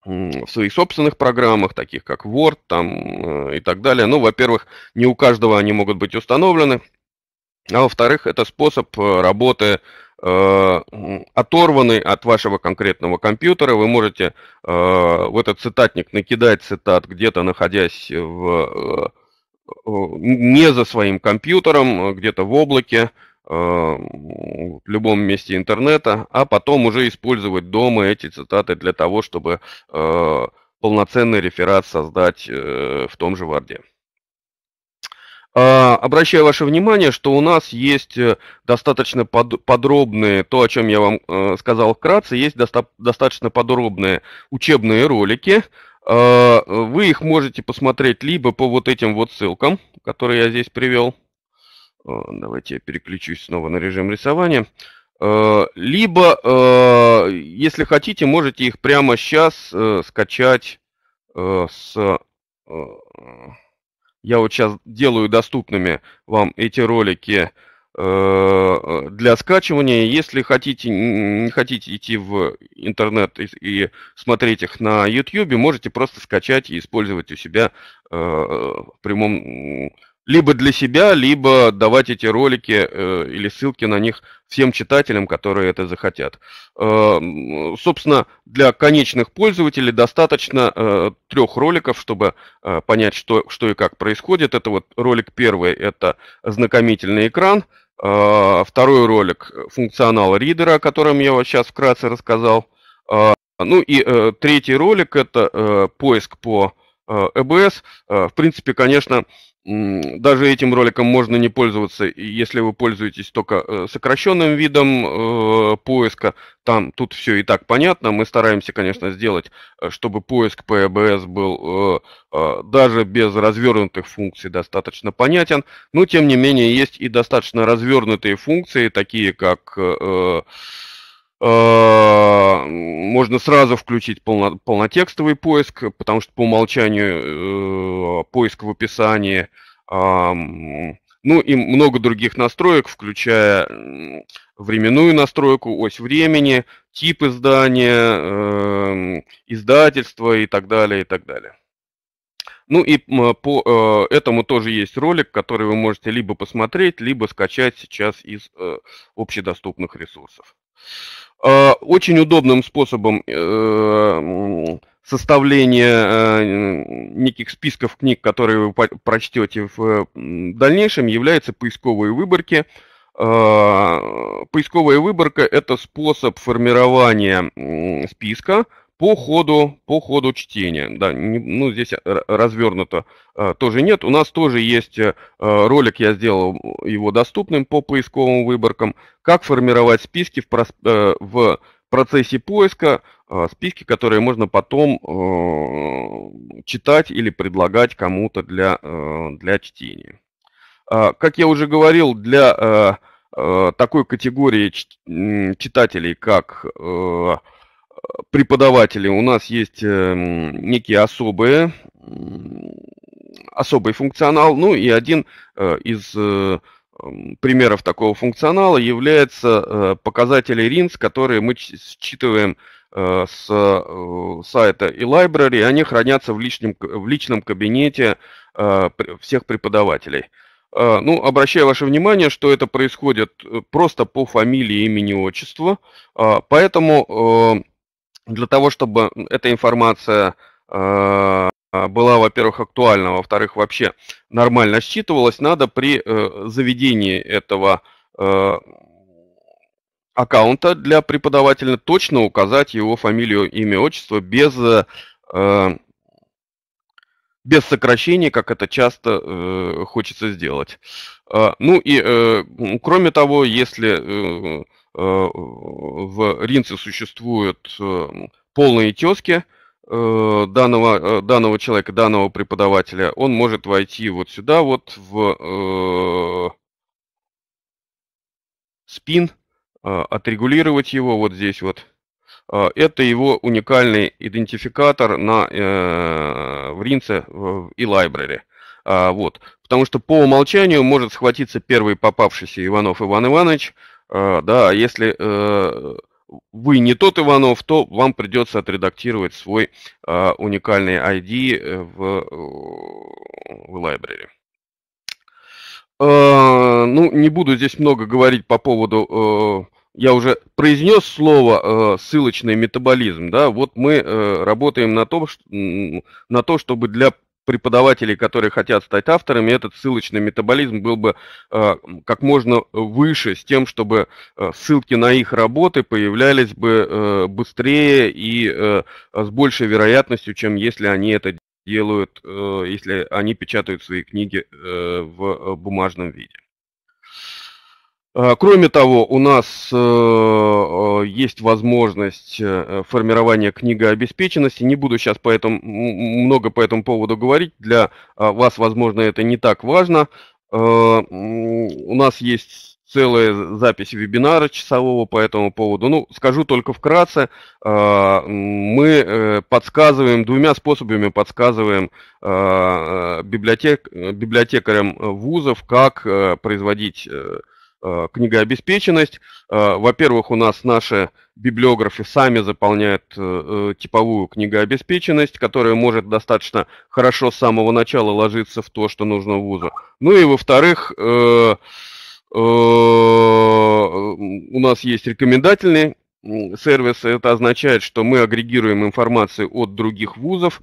в своих собственных программах, таких как Word там, э, и так далее. Ну, во-первых, не у каждого они могут быть установлены, а во-вторых, это способ работы оторванный от вашего конкретного компьютера. Вы можете в этот цитатник накидать цитат, где-то находясь в, не за своим компьютером, где-то в облаке, Э, в любом месте интернета, а потом уже использовать дома эти цитаты для того, чтобы э, полноценный реферат создать э, в том же Варде. Обращаю ваше внимание, что у нас есть достаточно подробные, то, о чем я вам сказал вкратце, есть достаточно подробные учебные ролики. А, вы их можете посмотреть либо по вот этим вот ссылкам, которые я здесь привел, Э, давайте я переключусь снова на режим рисования. Э, либо, э, если хотите, можете их прямо сейчас скачать с... Я вот сейчас делаю доступными вам эти ролики для скачивания. Если хотите, не хотите идти в интернет и, смотреть их на YouTube, можете просто скачать и использовать у себя в прямом либо для себя, либо давать эти ролики э, или ссылки на них всем читателям, которые это захотят. Э, собственно, для конечных пользователей достаточно э, трех роликов, чтобы э, понять, что, что и как происходит. Это вот ролик первый, это знакомительный экран. Э, второй ролик – функционал ридера, о котором я вот сейчас вкратце рассказал. Э, ну и э, третий ролик – это э, поиск по э, ЭБС. Э, в принципе, конечно, даже этим роликом можно не пользоваться, если вы пользуетесь только э, сокращенным видом э, поиска. Там тут все и так понятно. Мы стараемся, конечно, сделать, э, чтобы поиск PBS был э, э, даже без развернутых функций достаточно понятен. Но, тем не менее, есть и достаточно развернутые функции, такие как... Э, э а, можно сразу включить полно, полнотекстовый поиск, потому что по умолчанию э, поиск в описании, э, ну и много других настроек, включая временную настройку, ось времени, тип издания, э, эм, издательство и так далее, и так далее. Ну и по э, этому тоже есть ролик, который вы можете либо посмотреть, либо скачать сейчас из э, общедоступных ресурсов. Э, очень удобным способом э, составления э, неких списков книг, которые вы прочтете в дальнейшем, являются поисковые выборки. Поисковая выборка – это способ формирования списка, по ходу, по ходу чтения. Да, не, ну, здесь э, развернуто э, тоже нет. У нас тоже есть э, ролик, я сделал его доступным по поисковым выборкам, как формировать списки в, прос, э, в процессе поиска, э, списки, которые можно потом э, читать или предлагать кому-то для, э, для чтения. Э, как я уже говорил, для э, э, такой категории читателей, как... Э, преподаватели у нас есть э, некие особые, особый функционал. Ну и один э, из э, примеров такого функционала является показатели RINS, которые мы считываем с сайта и library, они хранятся в личном, в личном кабинете всех преподавателей. Ну, обращаю ваше внимание, что это происходит просто по фамилии, имени, отчеству, поэтому для того, чтобы эта информация э, была, во-первых, актуальна, во-вторых, вообще нормально считывалась, надо при э, заведении этого э, аккаунта для преподавателя точно указать его фамилию, имя, отчество без, без сокращений, как это часто хочется сделать. ну и кроме того, если Э, в Ринце существуют э, ну, полные тески э, данного, данного человека, данного преподавателя. Он может войти вот сюда, вот в спин, отрегулировать его вот здесь вот. Это его уникальный идентификатор на, э, в Ринце в e А, вот. Потому что по умолчанию может схватиться первый попавшийся Иванов Иван Иванович, Э, да, если э, вы не тот Иванов, то вам придется отредактировать свой э, уникальный ID в, в library. ну, не буду здесь много говорить по поводу... я уже произнес слово э, ссылочный метаболизм, да, вот мы э, работаем на том, что, на то, чтобы для преподавателей, которые хотят стать авторами, этот ссылочный метаболизм был бы э, как можно выше, с тем, чтобы э, ссылки на их работы появлялись бы э, быстрее и э, с большей вероятностью, чем если они это делают, э, если они печатают свои книги э, в э, бумажном виде. Э, кроме того, у нас э, э, есть возможность формирования книга обеспеченности. Не буду сейчас по этому, много по этому поводу говорить. Для вас, возможно, это не так важно. У нас есть целая запись вебинара часового по этому поводу. Ну, скажу только вкратце, мы подсказываем, двумя способами подсказываем библиотек, библиотекарям вузов, как производить Э, книгообеспеченность. Э, во-первых, у нас наши библиографы сами заполняют э, типовую книгообеспеченность, которая может достаточно хорошо с самого начала ложиться в то, что нужно вузу. Ну и во-вторых, у нас есть рекомендательный сервис. Это означает, что мы агрегируем информацию от других вузов,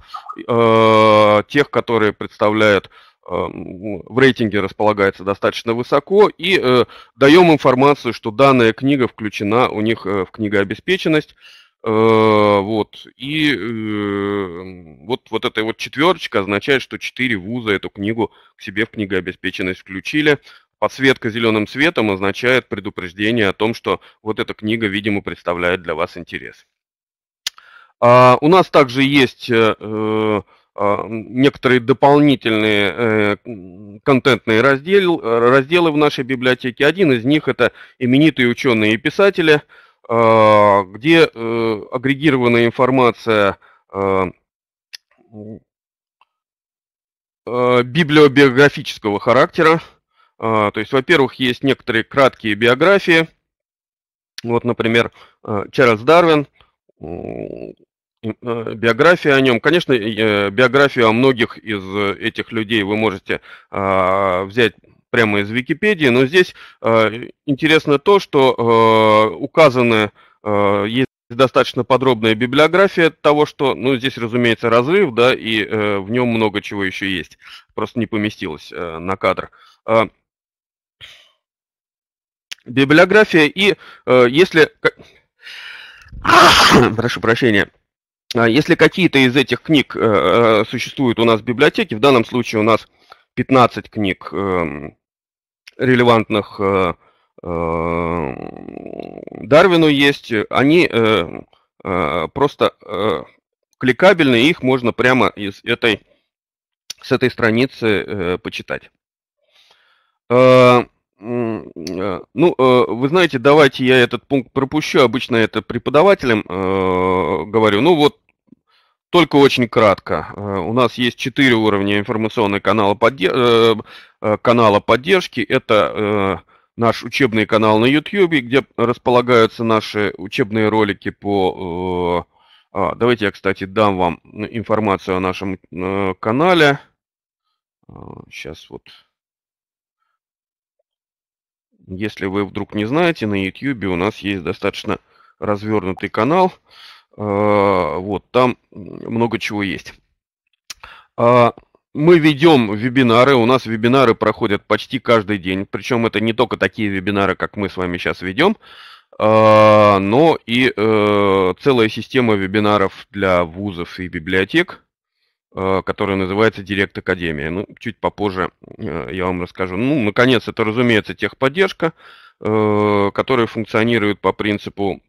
тех, которые представляют а, в рейтинге располагается достаточно высоко, и э, даем информацию, что данная книга включена у них э, в книгообеспеченность. Э, вот. И э, вот, вот эта вот четверочка означает, что четыре вуза эту книгу к себе в книгообеспеченность включили. Подсветка зеленым цветом означает предупреждение о том, что вот эта книга, видимо, представляет для вас интерес. А, у нас также есть... Э, э а, некоторые дополнительные э, контентные разделы разделы в нашей библиотеке. Один из них это именитые ученые и писатели, а, где э, агрегированная информация а, библиобиографического характера. То есть, во-первых, есть некоторые краткие биографии. Вот, например, Чарльз Дарвин, Э, биография о нем, конечно, э, биографию о многих из э, этих людей вы можете а, взять прямо из Википедии, но здесь интересно то, что указаны, есть достаточно подробная библиография того, что, ну, здесь, разумеется, разрыв, да, и в нем много чего еще есть, просто не поместилось на кадр а, библиография и если... <coughs> Прошу прощения. А если какие-то из этих книг э, э, существуют у нас в библиотеке, в данном случае у нас 15 книг эм, релевантных э, эм, Дарвину есть, они просто кликабельны, их можно прямо из этой, с этой страницы почитать. Ну, вы знаете, давайте я этот пункт пропущу, обычно это преподавателям говорю. Ну вот только очень кратко. Э, у нас есть четыре уровня информационного канала, поддерж... Э, э, канала поддержки. Это наш учебный канал на YouTube, где располагаются наши учебные ролики по... А, давайте я, кстати, дам вам информацию о нашем канале. Сейчас вот... Если вы вдруг не знаете, на YouTube у нас есть достаточно развернутый канал. А, вот, там много чего есть. А, мы ведем вебинары, у нас вебинары проходят почти каждый день, причем это не только такие вебинары, как мы с вами сейчас ведем, а, но и э, целая система вебинаров для вузов и библиотек, которая называется Директ Академия. Ну, чуть попозже э, я вам расскажу. Ну, наконец, это, разумеется, техподдержка, э, которая функционирует по принципу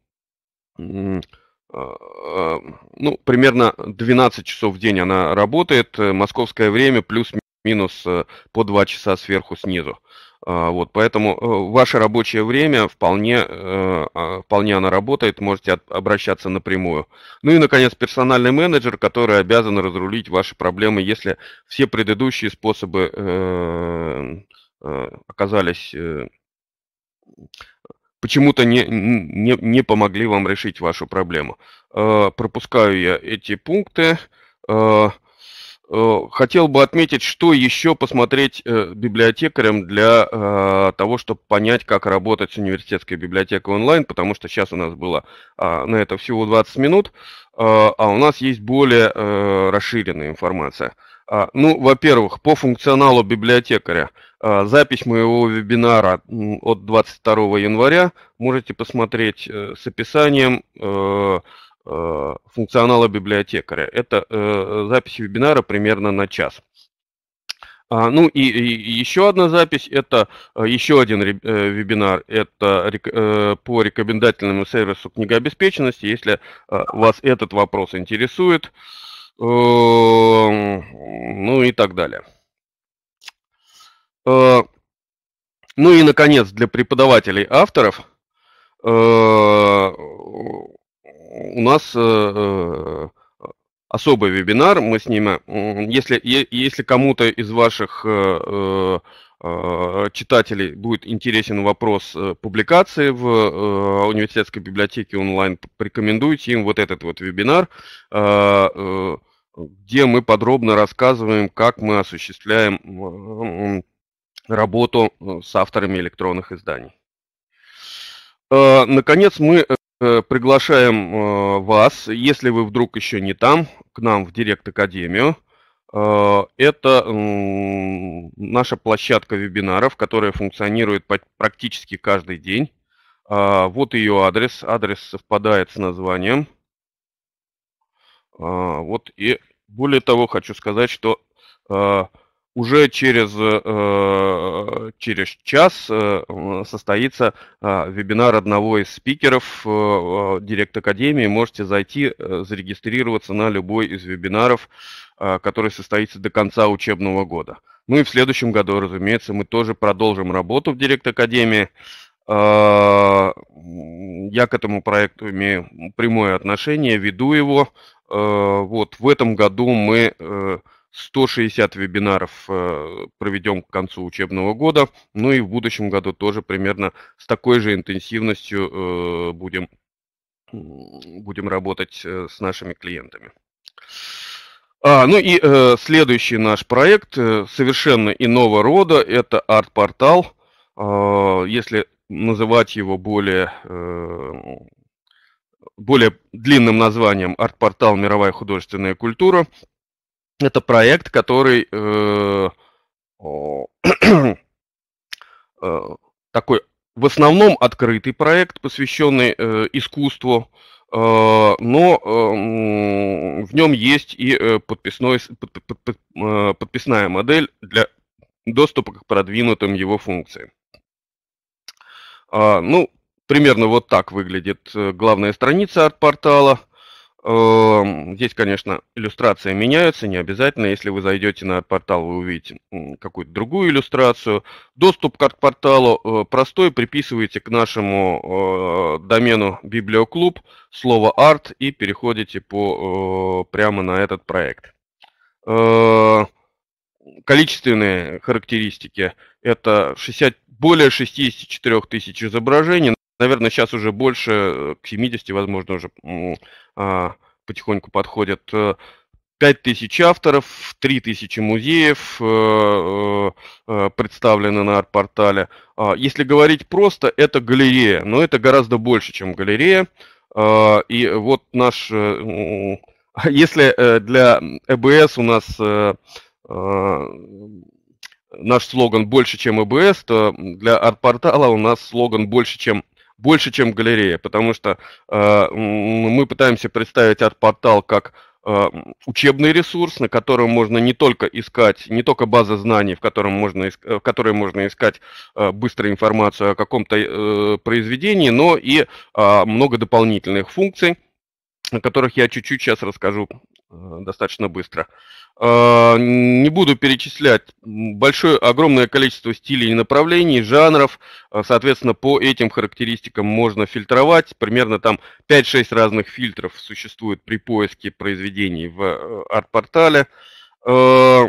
а, ну, примерно 12 часов в день она работает, э, московское время плюс-минус э, по 2 часа сверху снизу. А, вот, поэтому э, ваше рабочее время вполне, а, вполне она работает, можете обращаться напрямую. Ну и, наконец, персональный менеджер, который обязан разрулить ваши проблемы, если все предыдущие способы оказались почему-то не, не, не помогли вам решить вашу проблему. Э, пропускаю я эти пункты. Э, э, хотел бы отметить, что еще посмотреть библиотекарям для того, чтобы понять, как работать с университетской библиотекой онлайн, потому что сейчас у нас было а, на это всего 20 минут, а у нас есть более расширенная информация. А, ну, во-первых, по функционалу библиотекаря. А, запись моего вебинара от 22 января можете посмотреть э, с описанием э, э, функционала библиотекаря. Это запись вебинара примерно на час. А, ну и, и еще одна запись, это еще один вебинар, это по рекомендательному сервису книгообеспеченности, если вас этот вопрос интересует, ну и так далее. Э, ну и, наконец, для преподавателей авторов э, у нас э, особый вебинар, мы с ними, если, если кому-то из ваших читателей будет интересен вопрос публикации в университетской библиотеке онлайн, рекомендуйте им вот этот вот вебинар, где мы подробно рассказываем, как мы осуществляем работу э, с авторами электронных изданий. Э, наконец, мы э, приглашаем вас, если вы вдруг еще не там, к нам в Директ Академию. Это наша площадка вебинаров, которая функционирует практически каждый день. Вот ее адрес. Адрес совпадает с названием. Вот и более того, хочу сказать, что уже через, э, э, через час э, состоится вебинар одного из спикеров Директ Академии. Можете зайти, зарегистрироваться на любой из вебинаров, который состоится до конца учебного года. Ну и в следующем году, разумеется, мы тоже продолжим работу в Директ Академии. Я к этому проекту имею прямое отношение, веду его. Вот в этом году мы 160 вебинаров э, проведем к концу учебного года, ну и в будущем году тоже примерно с такой же интенсивностью э, будем, будем работать э, с нашими клиентами. А, ну и э, следующий наш проект э, совершенно иного рода, это арт-портал. Э, если называть его более, э, более длинным названием «Арт-портал. Мировая художественная культура», это проект, который э, <clears throat> э, такой в основном открытый проект, посвященный э, искусству, э, но э, в нем есть и э, подписной, под, под, под, э, подписная модель для доступа к продвинутым его функциям. Э, ну, примерно вот так выглядит э, главная страница арт-портала – Эм, здесь, конечно, иллюстрации меняются, не обязательно. Если вы зайдете на портал, вы увидите какую-то другую иллюстрацию. Доступ к порталу э, простой, приписываете к нашему э, домену библиоклуб слово арт и переходите по, э, прямо на этот проект. Количественные характеристики – это 60, более 64 тысяч изображений, наверное, сейчас уже больше, э, к 70, возможно, уже а, потихоньку подходят. 5000 э, авторов, 3000 музеев э, представлены на арт-портале. А, если говорить просто, это галерея, но это гораздо больше, чем галерея. А, и вот наш... <laughs> Если для ЭБС у нас наш слоган «Больше, чем ЭБС», то для арт-портала у нас слоган «Больше, чем больше, чем галерея, потому что э, мы пытаемся представить арт-портал как э, учебный ресурс, на котором можно не только искать, не только база знаний, в, котором можно, э, в которой можно искать э, быструю информацию о каком-то произведении, но и а, много дополнительных функций, о которых я чуть-чуть сейчас расскажу Э, достаточно быстро. А, не буду перечислять большое, огромное количество стилей и направлений, жанров. А, соответственно, по этим характеристикам можно фильтровать. Примерно там 5-6 разных фильтров существует при поиске произведений в э, арт-портале. А,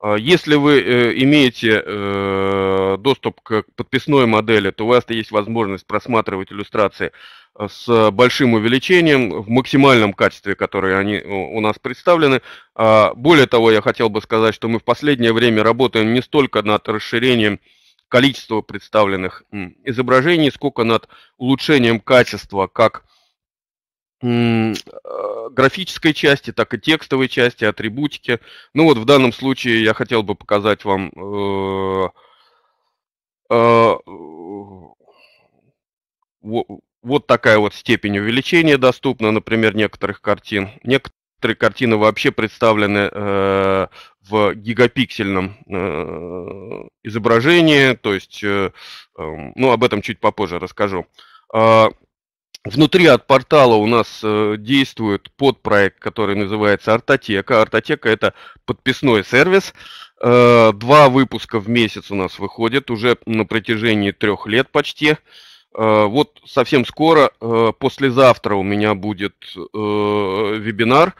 а, если вы э, имеете э, доступ к подписной модели, то у вас есть возможность просматривать иллюстрации с большим увеличением в максимальном качестве, которые они у нас представлены. А, более того, я хотел бы сказать, что мы в последнее время работаем не столько над расширением количества представленных изображений, сколько над улучшением качества как Э, графической части, так и текстовой части, атрибутики. Ну вот в данном случае я хотел бы показать вам э, э, вот такая вот степень увеличения доступна, например, некоторых картин. Некоторые картины вообще представлены в гигапиксельном изображении, то есть, эм, ну об этом чуть попозже расскажу. А, Внутри от портала у нас э, действует подпроект, который называется Артотека. Артотека это подписной сервис. Э, два выпуска в месяц у нас выходят уже на протяжении трех лет почти. Э, вот совсем скоро, послезавтра у меня будет вебинар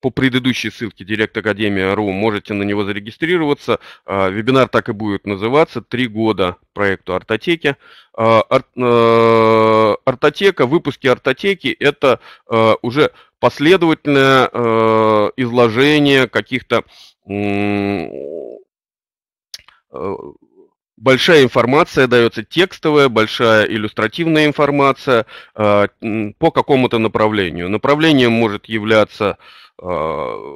по предыдущей ссылке directakademia.ru можете на него зарегистрироваться. А, вебинар так и будет называться «Три года проекту Артотеки». А, э, Артотека, выпуски Артотеки – это э, уже последовательное э, изложение каких-то Большая информация дается текстовая, большая иллюстративная информация э, по какому-то направлению. Направлением может являться э,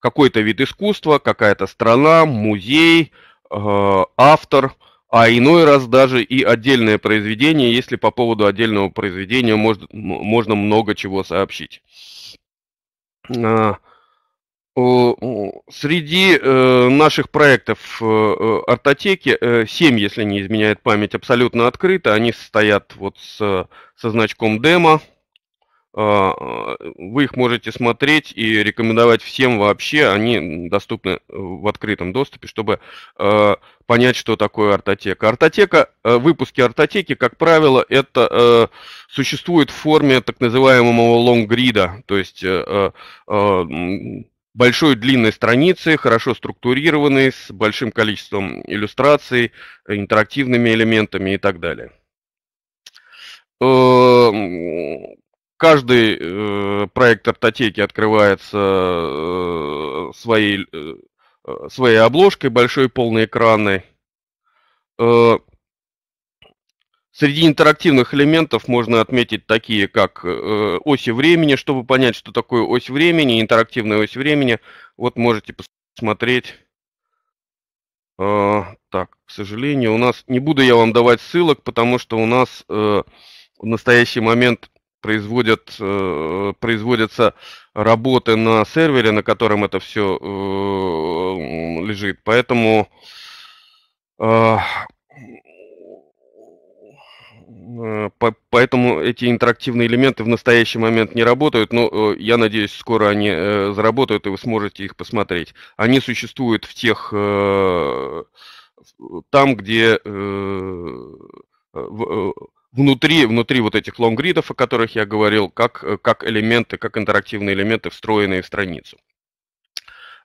какой-то вид искусства, какая-то страна, музей, э, автор, а иной раз даже и отдельное произведение, если по поводу отдельного произведения может, можно много чего сообщить. А, Среди э, наших проектов э, э артотеки, э, 7, если не изменяет память, абсолютно открыто. Они стоят вот с, со значком демо. А, а, вы их можете смотреть и рекомендовать всем вообще. Они доступны в открытом доступе, чтобы э, понять, что такое артотека. Артотека, выпуски артотеки, как правило, это существует в форме так называемого лонгрида, то есть большой длинной страницы, хорошо структурированной, с большим количеством иллюстраций, интерактивными элементами и так далее. Э, каждый э, проект картотеки открывается э, своей, своей обложкой, большой полноэкранной. Среди интерактивных элементов можно отметить такие, как э, оси времени. Чтобы понять, что такое ось времени, интерактивная ось времени, вот можете посмотреть. Э, так, к сожалению, у нас не буду я вам давать ссылок, потому что у нас э, в настоящий момент производят, э, производятся работы на сервере, на котором это все э, лежит. Поэтому э, Э, поэтому эти интерактивные элементы в настоящий момент не работают, но э, я надеюсь, скоро они э, заработают, и вы сможете их посмотреть. Они существуют в тех... там, где внутри, внутри вот этих лонгридов, о которых я говорил, как, как элементы, как интерактивные элементы, встроенные в страницу.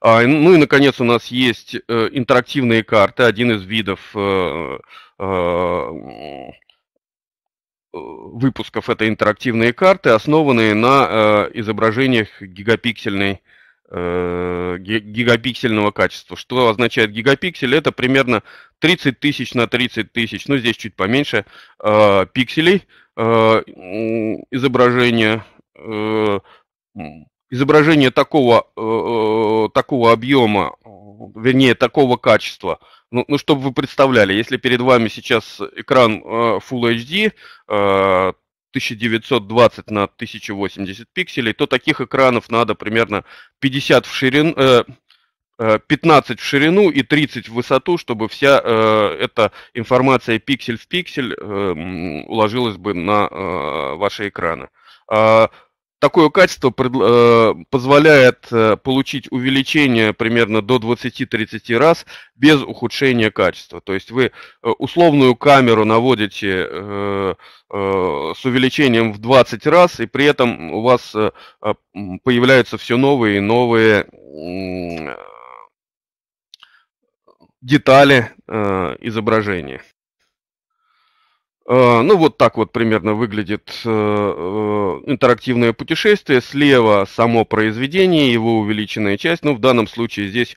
А, ну и, наконец, у нас есть интерактивные карты, один из видов выпусков это интерактивные карты, основанные на э, изображениях гигапиксельной э, гигапиксельного качества. Что означает гигапиксель? Это примерно 30 тысяч на 30 тысяч, ну здесь чуть поменьше, э, пикселей э, изображения. Э, изображение такого, э, э, такого объема, вернее, такого качества – ну, ну, чтобы вы представляли, если перед вами сейчас экран э, Full HD, э, 1920 на 1080 пикселей, то таких экранов надо примерно 50 в ширину, э, 15 э, в ширину и 30 в высоту, чтобы вся э, эта информация пиксель в пиксель э, уложилась бы на э, ваши экраны. А такое качество э, позволяет э, получить увеличение примерно до 20-30 раз без ухудшения качества. То есть вы э, условную камеру наводите с увеличением в 20 раз, и при этом у вас появляются все новые и новые детали изображения. Э, ну, вот так вот примерно выглядит э, э, интерактивное путешествие. Слева само произведение, его увеличенная часть. Ну, в данном случае здесь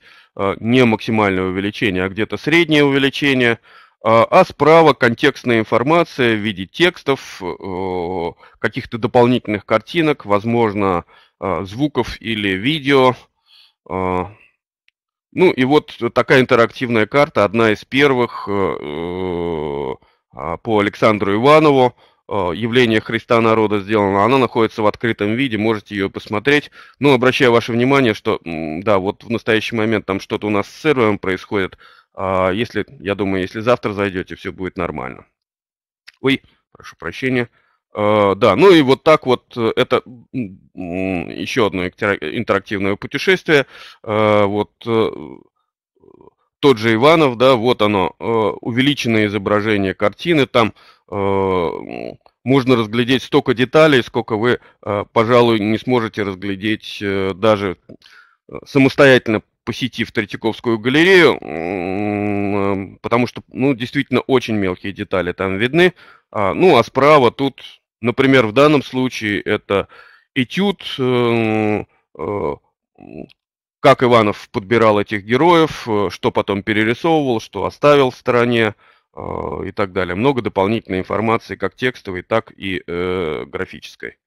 не максимальное увеличение, а где-то среднее увеличение. А справа контекстная информация в виде текстов, каких-то дополнительных картинок, возможно, звуков или видео. Ну и вот такая интерактивная карта, одна из первых, а, по Александру Иванову а, «Явление Христа народа» сделано. Она находится в открытом виде, можете ее посмотреть. Но обращаю ваше внимание, что, да, вот в настоящий момент там что-то у нас с сервером происходит. А, если, я думаю, если завтра зайдете, все будет нормально. Ой, прошу прощения. Да, ну и вот так вот э, это еще одно интерактивное путешествие. Вот э, тот же Иванов, да, вот оно, э, увеличенное изображение картины, там э, можно разглядеть столько деталей, сколько вы, э, пожалуй, не сможете разглядеть даже самостоятельно посетив Третьяковскую галерею, потому что, ну, действительно, очень мелкие детали там видны. А, ну, а справа тут, например, в данном случае это этюд, как Иванов подбирал этих героев, э, что потом перерисовывал, что оставил в стороне э, и так далее. Много дополнительной информации, как текстовой, так и э, графической.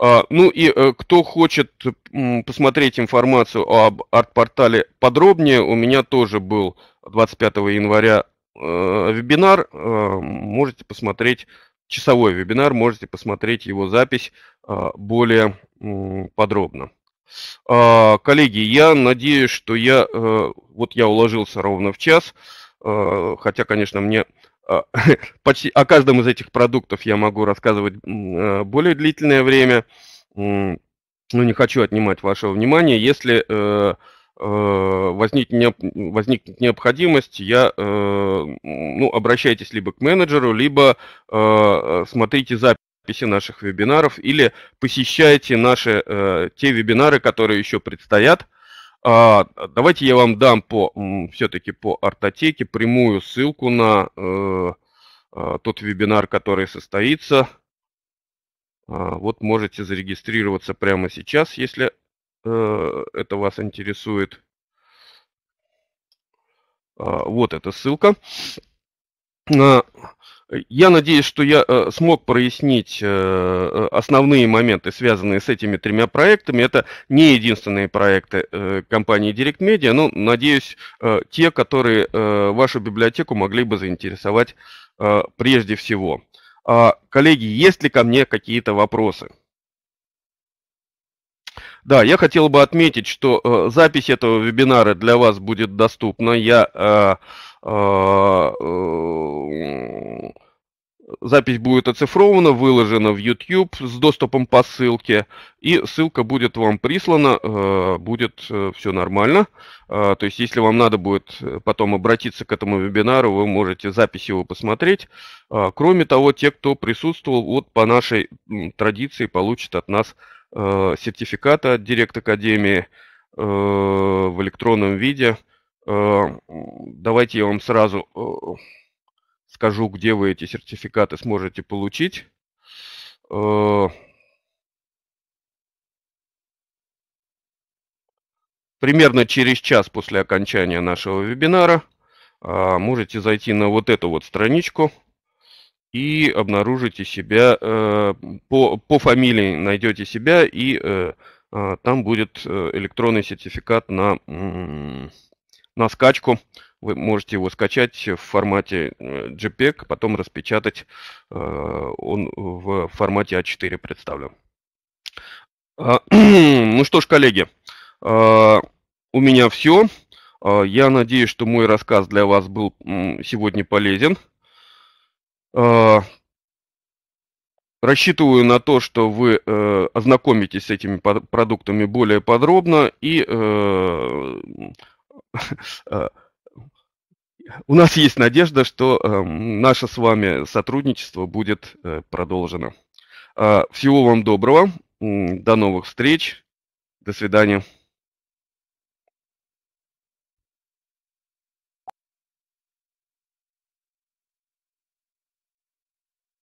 А, ну и э, кто хочет м, посмотреть информацию об арт-портале подробнее, у меня тоже был 25 января э, вебинар. Э, можете посмотреть часовой вебинар, можете посмотреть его запись э, более э, подробно. А, коллеги, я надеюсь, что я, э, вот я уложился ровно в час, э, хотя, конечно, мне а, <laughs> почти о каждом из этих продуктов я могу рассказывать э, более длительное время, но не хочу отнимать вашего внимания. Если возникнет, необходимость, я, ну, обращайтесь либо к менеджеру, либо смотрите запись записи наших вебинаров или посещайте наши э, те вебинары, которые еще предстоят. А, давайте я вам дам по все-таки по артотеке прямую ссылку на э, а, тот вебинар, который состоится. А, вот можете зарегистрироваться прямо сейчас, если э, это вас интересует. А, вот эта ссылка. Я надеюсь, что я э, смог прояснить э, э, основные моменты, связанные с этими тремя проектами. Это не единственные проекты компании Direct Media, но, надеюсь, те, которые вашу библиотеку могли бы заинтересовать прежде всего. А, коллеги, есть ли ко мне какие-то вопросы? Да, я хотел бы отметить, что запись этого вебинара для вас будет доступна. Я а, э, запись будет оцифрована, выложена в YouTube с доступом по ссылке, и ссылка будет вам прислана, э, будет э, все нормально. А, то есть, если вам надо будет потом обратиться к этому вебинару, вы можете запись его посмотреть. А, кроме того, те, кто присутствовал, вот по нашей традиции получат от нас сертификаты от Директ Академии в электронном виде – Э, давайте я вам сразу э, скажу, где вы эти сертификаты сможете получить. Э, примерно через час после окончания нашего вебинара а, можете зайти на вот эту вот страничку и обнаружите себя по, по фамилии, найдете себя, и а, там будет электронный сертификат на на скачку. Вы можете его скачать в формате э, JPEG, потом распечатать. Э, он в формате А4 представлю. А, <clears throat> ну что ж, коллеги, э, у меня все. Я надеюсь, что мой рассказ для вас был сегодня полезен. Рассчитываю на то, что вы э, ознакомитесь с этими под, продуктами более подробно и э, Э, у нас есть надежда, что э, наше с вами сотрудничество будет э, продолжено. всего вам доброго, до новых встреч, до свидания.